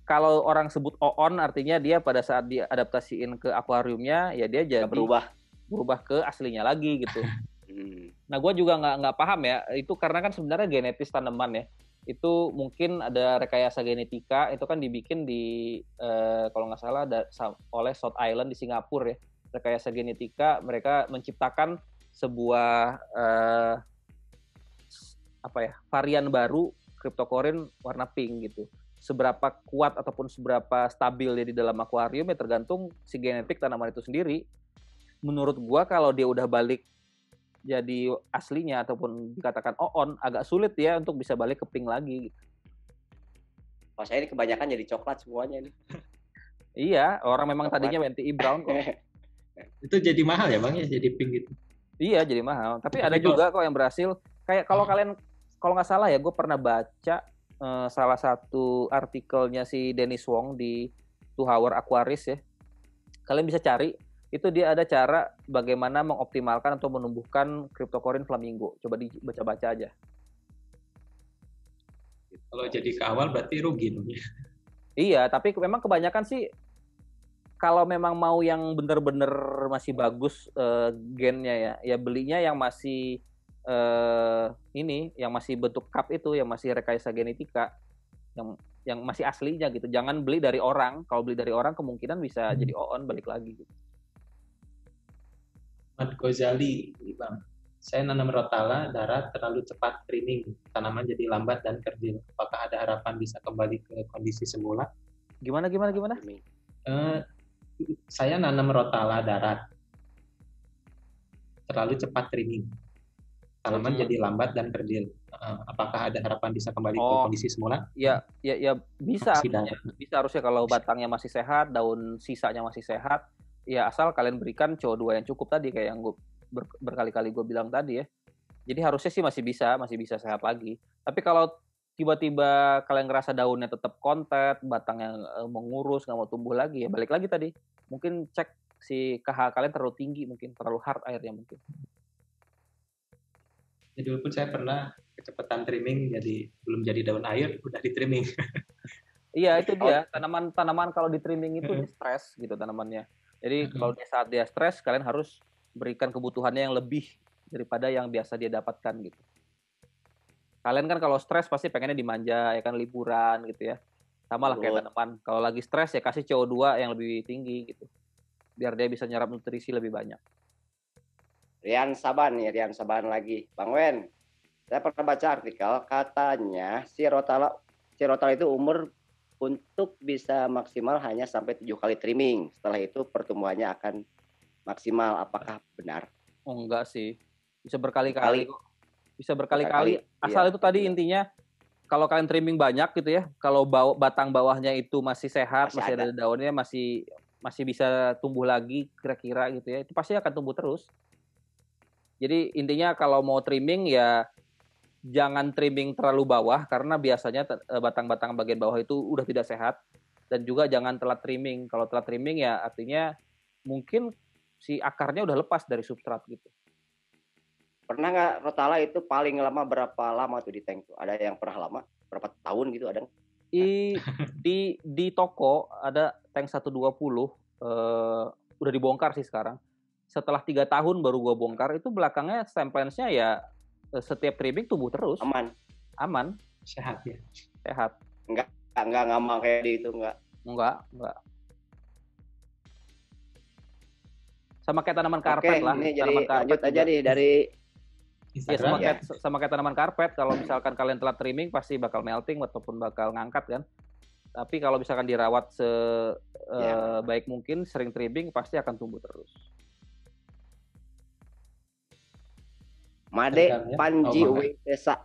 kalau orang sebut oon artinya dia pada saat diadaptasiin ke akuariumnya ya dia jadi gak berubah berubah ke aslinya lagi gitu. Hmm. nah gue juga nggak nggak paham ya itu karena kan sebenarnya genetis tanaman ya itu mungkin ada rekayasa genetika itu kan dibikin di eh, kalau nggak salah ada, oleh South Island di Singapura ya rekayasa genetika mereka menciptakan sebuah eh, apa ya varian baru kriptokorin warna pink gitu seberapa kuat ataupun seberapa stabil dia di dalam akuarium ya tergantung si genetik tanaman itu sendiri menurut gua kalau dia udah balik jadi aslinya ataupun dikatakan oh on agak sulit ya untuk bisa balik ke pink lagi gitu. Pas saya ini kebanyakan jadi coklat semuanya ini iya, orang memang coklat. tadinya menti brown kok. itu jadi mahal ya bang ya jadi pink gitu. Iya jadi mahal. Tapi, Tapi ada juga kok yang berhasil. Kayak kalau hmm. kalian kalau nggak salah ya gue pernah baca uh, salah satu artikelnya si Dennis Wong di Two Hour Aquarius ya. Kalian bisa cari itu dia ada cara bagaimana mengoptimalkan atau menumbuhkan kriptokorin flamingo. Coba dibaca-baca aja. Kalau jadi ke awal berarti rugi nih. Ya. Iya, tapi memang kebanyakan sih kalau memang mau yang benar-benar masih bagus uh, gennya ya, ya belinya yang masih eh, ini yang masih bentuk cup itu yang masih rekayasa genetika yang yang masih aslinya gitu. Jangan beli dari orang. Kalau beli dari orang kemungkinan bisa hmm. jadi on balik lagi gitu. Mat Gozali, Bang. Saya nanam rotala, darat terlalu cepat training, tanaman jadi lambat dan kerdil. Apakah ada harapan bisa kembali ke kondisi semula? Gimana gimana gimana? Uh, saya nanam rotala darat terlalu cepat trimming tanaman jadi lambat dan kerdil. Uh, eh, apakah ada harapan bisa kembali oh, ke kondisi semula? Ya, ya, ya bisa. Harusnya. Bisa harusnya kalau batangnya masih sehat, daun sisanya masih sehat, ya asal kalian berikan CO2 yang cukup tadi kayak yang gue berkali-kali gue bilang tadi ya. Jadi harusnya sih masih bisa, masih bisa sehat lagi. Tapi kalau tiba-tiba kalian ngerasa daunnya tetap kontet, batangnya eh, mengurus, nggak mau tumbuh lagi, ya balik lagi tadi. Mungkin cek si KH kalian terlalu tinggi mungkin, terlalu hard airnya mungkin ya dulu pun saya pernah kecepatan trimming jadi belum jadi daun air udah di trimming iya itu dia oh. tanaman tanaman kalau di trimming itu di stres gitu tanamannya jadi kalau di saat dia stres kalian harus berikan kebutuhannya yang lebih daripada yang biasa dia dapatkan gitu kalian kan kalau stres pasti pengennya dimanja ya kan liburan gitu ya sama lah kayak tanaman kalau lagi stres ya kasih CO2 yang lebih tinggi gitu biar dia bisa nyerap nutrisi lebih banyak Rian Saban nih, Rian Saban lagi. Bang Wen, saya pernah baca artikel katanya si Rotala si Rotala itu umur untuk bisa maksimal hanya sampai tujuh kali trimming. Setelah itu pertumbuhannya akan maksimal. Apakah benar? Oh, enggak sih. Bisa berkali-kali. Bisa berkali-kali. Iya. Asal iya. itu tadi intinya kalau kalian trimming banyak gitu ya, kalau bau, batang bawahnya itu masih sehat, masih, masih ada. ada daunnya, masih masih bisa tumbuh lagi kira-kira gitu ya, itu pasti akan tumbuh terus. Jadi intinya kalau mau trimming ya jangan trimming terlalu bawah karena biasanya eh, batang-batang bagian bawah itu udah tidak sehat dan juga jangan telat trimming. Kalau telat trimming ya artinya mungkin si akarnya udah lepas dari substrat gitu. Pernah nggak Rotala itu paling lama berapa lama tuh di tank tuh? Ada yang pernah lama? Berapa tahun gitu ada? Di di di toko ada tank 120 eh udah dibongkar sih sekarang setelah tiga tahun baru gue bongkar itu belakangnya stemplensnya ya eh, setiap trimming tumbuh terus aman aman sehat ya sehat enggak enggak ngamal kayak di itu enggak enggak enggak sama kayak tanaman karpet Oke, lah ini tanaman jadi karpet lanjut aja nih dari ya, sama, ya. Kayak, sama kayak tanaman karpet kalau misalkan kalian telat trimming pasti bakal melting ataupun bakal ngangkat kan tapi kalau misalkan dirawat sebaik ya. Eh, mungkin sering trimming pasti akan tumbuh terus Made ya. Panji oh, Desa.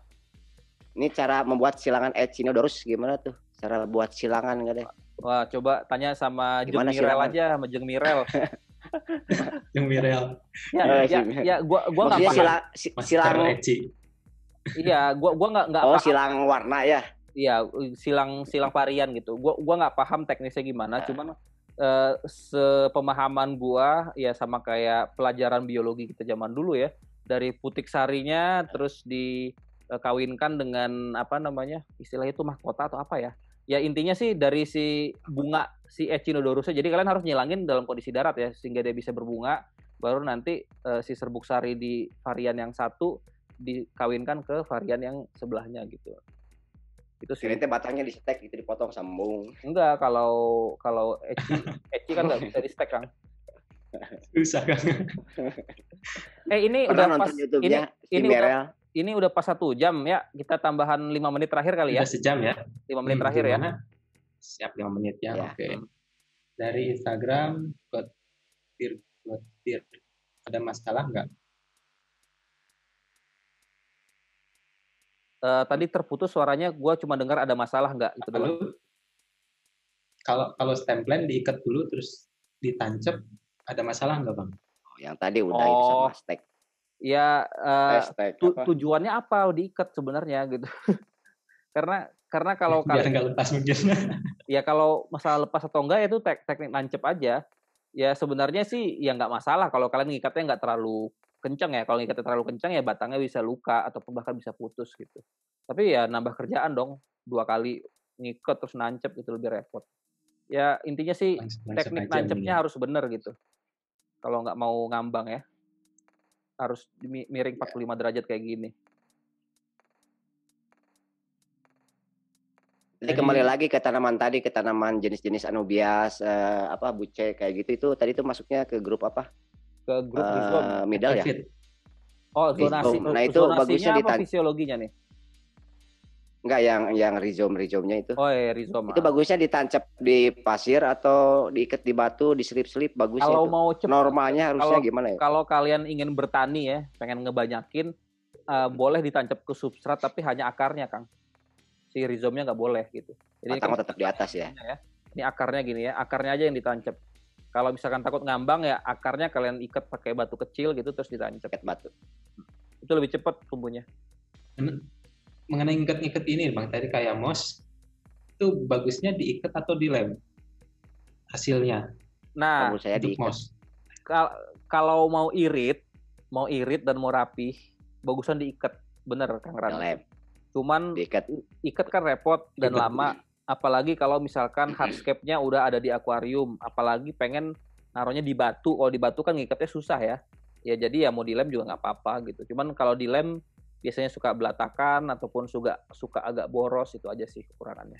Ini cara membuat silangan Echinodorus gimana tuh? Cara buat silangan gak deh? Wah, coba tanya sama Jeng Mirel silangan? aja, sama Jeng Mirel. Jeng Mirel. Ya, oh, ya, ya, ya gua gua enggak paham. Sila, silang Eci. Iya, gua gua enggak enggak Oh, paham. silang warna ya. Iya, silang silang varian gitu. Gua gua enggak paham teknisnya gimana, nah. cuman uh, sepemahaman gua ya sama kayak pelajaran biologi kita zaman dulu ya dari putik sarinya terus dikawinkan dengan apa namanya istilah itu mahkota atau apa ya ya intinya sih dari si bunga si Echinodorusnya jadi kalian harus nyilangin dalam kondisi darat ya sehingga dia bisa berbunga baru nanti uh, si serbuk sari di varian yang satu dikawinkan ke varian yang sebelahnya gitu itu sih Kira batangnya di stek itu dipotong sambung enggak kalau kalau echi echi kan nggak bisa di stek kan Susah kan. eh ini Pernah udah pas ini, ini udah ini udah pas satu jam ya. Kita tambahan lima menit terakhir kali ya. Udah sejam ya. Lima menit hmm, terakhir ya. gimana? ya. Siap lima menit ya. ya. Oke. Okay. Dari Instagram ke tir ada masalah nggak? Uh, tadi terputus suaranya, gue cuma dengar ada masalah nggak gitu Kalau kalau stem diikat dulu terus ditancap ada masalah nggak bang? Oh, yang tadi udah oh. itu sama oh. stek. Ya uh, tu apa? tujuannya apa diikat sebenarnya gitu. karena karena kalau kalian nggak lepas mungkin. ya kalau masalah lepas atau enggak ya itu tek teknik nancep aja. Ya sebenarnya sih ya nggak masalah kalau kalian ngikatnya nggak terlalu kencang ya. Kalau ngikatnya terlalu kencang ya batangnya bisa luka atau bahkan bisa putus gitu. Tapi ya nambah kerjaan dong dua kali ngikat terus nancep gitu lebih repot. Ya intinya sih teknik nancepnya harus benar gitu kalau nggak mau ngambang ya harus miring 45 iya. derajat kayak gini. Jadi kembali lagi ke tanaman tadi ke tanaman jenis-jenis anubias eh, apa buce kayak gitu itu tadi itu masuknya ke grup apa? Ke grup eh, middle ya. Oh, zonasi. Nah, eh, itu zonasinya bagusnya ditanya. fisiologinya nih? Enggak yang yang rizom rizomnya itu. Oh iya rizom. Itu ah. bagusnya ditancap di pasir atau diikat di batu, di slip slip bagusnya. Kalau itu. mau cepat, normalnya harusnya gimana ya? Kalau kalian ingin bertani ya, pengen ngebanyakin, uh, boleh ditancap ke substrat tapi hanya akarnya kang. Si rizomnya nggak boleh gitu. Jadi kan tetap di atas ya. ya. Ini akarnya gini ya, akarnya aja yang ditancap. Kalau misalkan takut ngambang ya akarnya kalian ikat pakai batu kecil gitu terus ditancap. Ikat batu. Itu lebih cepat tumbuhnya mengenai ngikat-ngikat ini bang tadi kayak mos itu bagusnya diikat atau dilem hasilnya nah saya diikat mos kalau mau irit mau irit dan mau rapi, bagusan diikat bener kang Rani. dilem cuman diikat ikat kan repot dan diikat. lama apalagi kalau misalkan hardscape-nya udah ada di akuarium apalagi pengen naruhnya di batu kalau di batu kan ngikatnya susah ya ya jadi ya mau dilem juga nggak apa-apa gitu cuman kalau dilem biasanya suka belatakan ataupun suka suka agak boros itu aja sih kekurangannya.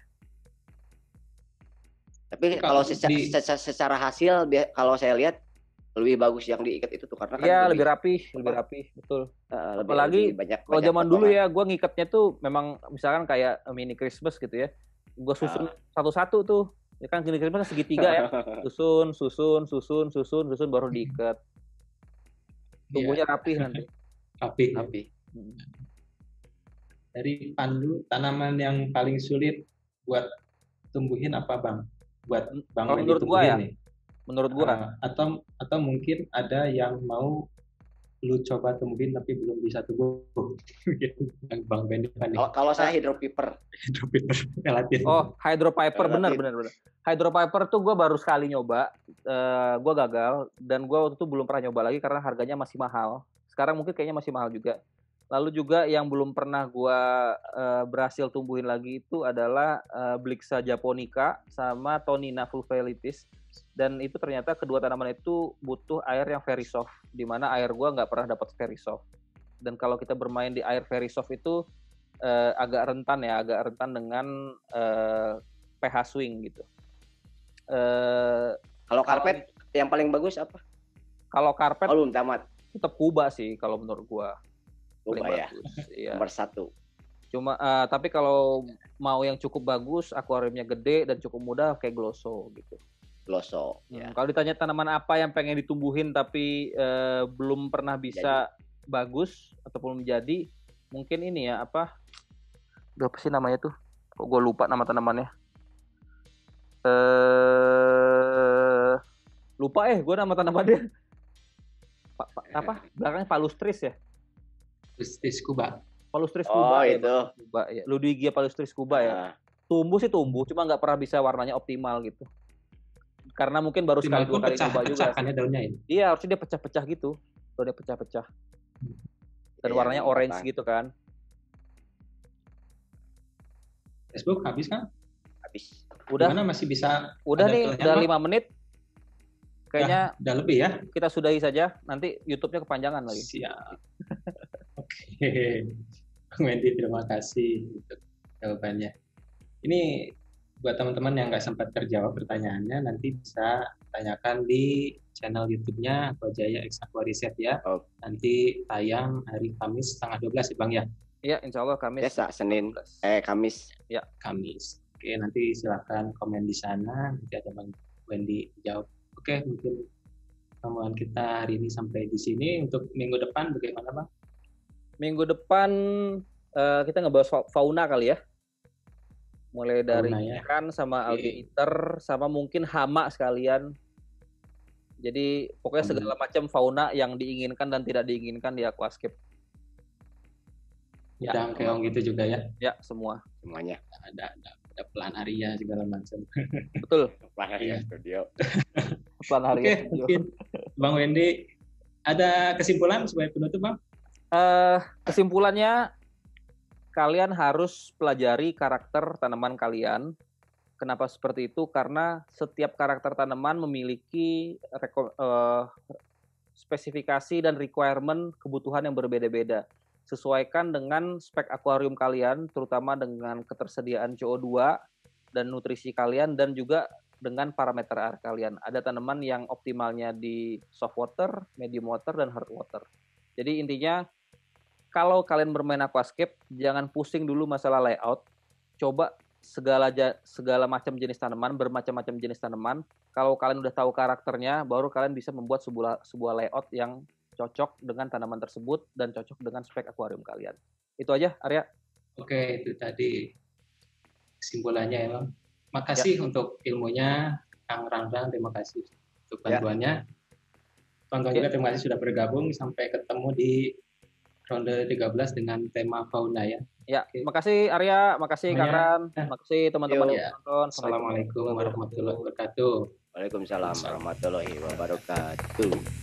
Tapi kalau, kalau secara, di... secara, secara hasil kalau saya lihat lebih bagus yang diikat itu tuh karena kan ya, lebih, lebih rapi, lebih rapi, betul. Uh, lebih, Apalagi lebih banyak, kalau banyak zaman potongan. dulu ya gue ngikatnya tuh memang misalkan kayak mini Christmas gitu ya. Gue susun ah. satu-satu uh. tuh. Ya kan mini Christmas segitiga ya. Susun, susun, susun, susun, susun baru hmm. diikat. Iya. Tunggunya yeah. rapi nanti. rapi. Ya. Rapi. Dari Pandu, tanaman yang paling sulit buat tumbuhin apa bang? Buat bang oh, menurut gua ya. Nih. Menurut gua. Ah, atau atau mungkin ada yang mau lu coba tumbuhin tapi belum bisa tumbuh. bang Benny. Kalau saya hydropiper. hydropiper relatif. Oh, hydropiper benar benar benar. Hydropiper tuh gue baru sekali nyoba, uh, eh, gue gagal dan gue waktu itu belum pernah nyoba lagi karena harganya masih mahal. Sekarang mungkin kayaknya masih mahal juga. Lalu juga yang belum pernah gue uh, berhasil tumbuhin lagi itu adalah uh, Blixa japonica sama Tonina fulvelitis. Dan itu ternyata kedua tanaman itu butuh air yang very soft, dimana air gue nggak pernah dapat very soft. Dan kalau kita bermain di air very soft itu uh, agak rentan ya, agak rentan dengan uh, pH swing gitu. Uh, kalau karpet kalau, yang paling bagus apa? Kalau karpet, oh, belum tamat. Tetap kuba sih kalau menurut gue Lupa paling ya. bagus. Iya. Nomor satu. Cuma uh, tapi kalau mau yang cukup bagus, akuariumnya gede dan cukup mudah kayak Gloso gitu. Gloso. Hmm. Ya. Kalau ditanya tanaman apa yang pengen ditumbuhin tapi uh, belum pernah bisa jadi. bagus ataupun menjadi, mungkin ini ya apa? udah pasti namanya tuh? Kok gue lupa nama tanamannya. Eh uh, lupa eh gue nama tanamannya. Pak, pa, apa? Belakangnya palustris ya? Palustris Kuba. Palustris oh, Kuba. Oh, ya, itu. Kuba, ya. Ludwigia palustris Kuba ya. Nah. Tumbuh sih tumbuh, cuma nggak pernah bisa warnanya optimal gitu. Karena mungkin baru sekali dua kali pecah, coba pecah, juga. Pecah kan ya daunnya ini. Iya, harusnya dia pecah-pecah gitu. Kalau dia pecah-pecah. Hmm. Dan ya, warnanya iya, orange kan. gitu kan. Facebook habis kan? Habis. Udah. Gimana masih bisa? Udah nih, udah lima menit kayaknya udah, udah lebih ya. Kita sudahi saja. Nanti YouTube-nya kepanjangan lagi. Siap. Oke, okay. Wendy terima kasih untuk jawabannya. Ini buat teman-teman yang nggak sempat terjawab pertanyaannya nanti bisa tanyakan di channel YouTube-nya Bajaya Eksakua Riset ya. Oh. Nanti tayang hari Kamis setengah 12 ya Bang ya? Iya, insya Allah Kamis. Ya, Senin. Eh, Kamis. Ya. Kamis. Oke, nanti silahkan komen di sana. Nanti ada Bang Wendy jawab. Oke, mungkin pertemuan kita hari ini sampai di sini. Untuk minggu depan bagaimana Bang? minggu depan uh, kita ngebahas fauna kali ya. Mulai dari ya. ikan ya. sama eater iya. sama mungkin hama sekalian. Jadi pokoknya segala macam fauna yang diinginkan dan tidak diinginkan di aquascape. Ya, udang keong gitu juga ya. Ya, semua. Semuanya. Ada ada ada plan area segala macam. Betul. plan ya Studio. plan Arya okay, Mungkin Bang Wendy ada kesimpulan sebagai penutup, Bang? uh, kesimpulannya kalian harus pelajari karakter tanaman kalian. Kenapa seperti itu? Karena setiap karakter tanaman memiliki uh, spesifikasi dan requirement kebutuhan yang berbeda-beda. Sesuaikan dengan spek akuarium kalian, terutama dengan ketersediaan CO2 dan nutrisi kalian dan juga dengan parameter air kalian. Ada tanaman yang optimalnya di soft water, medium water, dan hard water. Jadi intinya kalau kalian bermain aquascape jangan pusing dulu masalah layout. Coba segala segala macam jenis tanaman, bermacam-macam jenis tanaman. Kalau kalian udah tahu karakternya, baru kalian bisa membuat sebuah sebuah layout yang cocok dengan tanaman tersebut dan cocok dengan spek akuarium kalian. Itu aja, Arya. Oke, itu tadi kesimpulannya ya. Makasih ya. untuk ilmunya, Kang Rangga. Terima kasih untuk ya. bantuannya. Ya. Tonton juga terima kasih sudah bergabung. Sampai ketemu di ronde 13 dengan tema fauna ya. Ya, okay. makasih Arya, makasih iya. Kang Ran, nah. makasih teman-teman yang nonton. Assalamualaikum warahmatullahi wabarakatuh. Waalaikumsalam warahmatullahi wabarakatuh.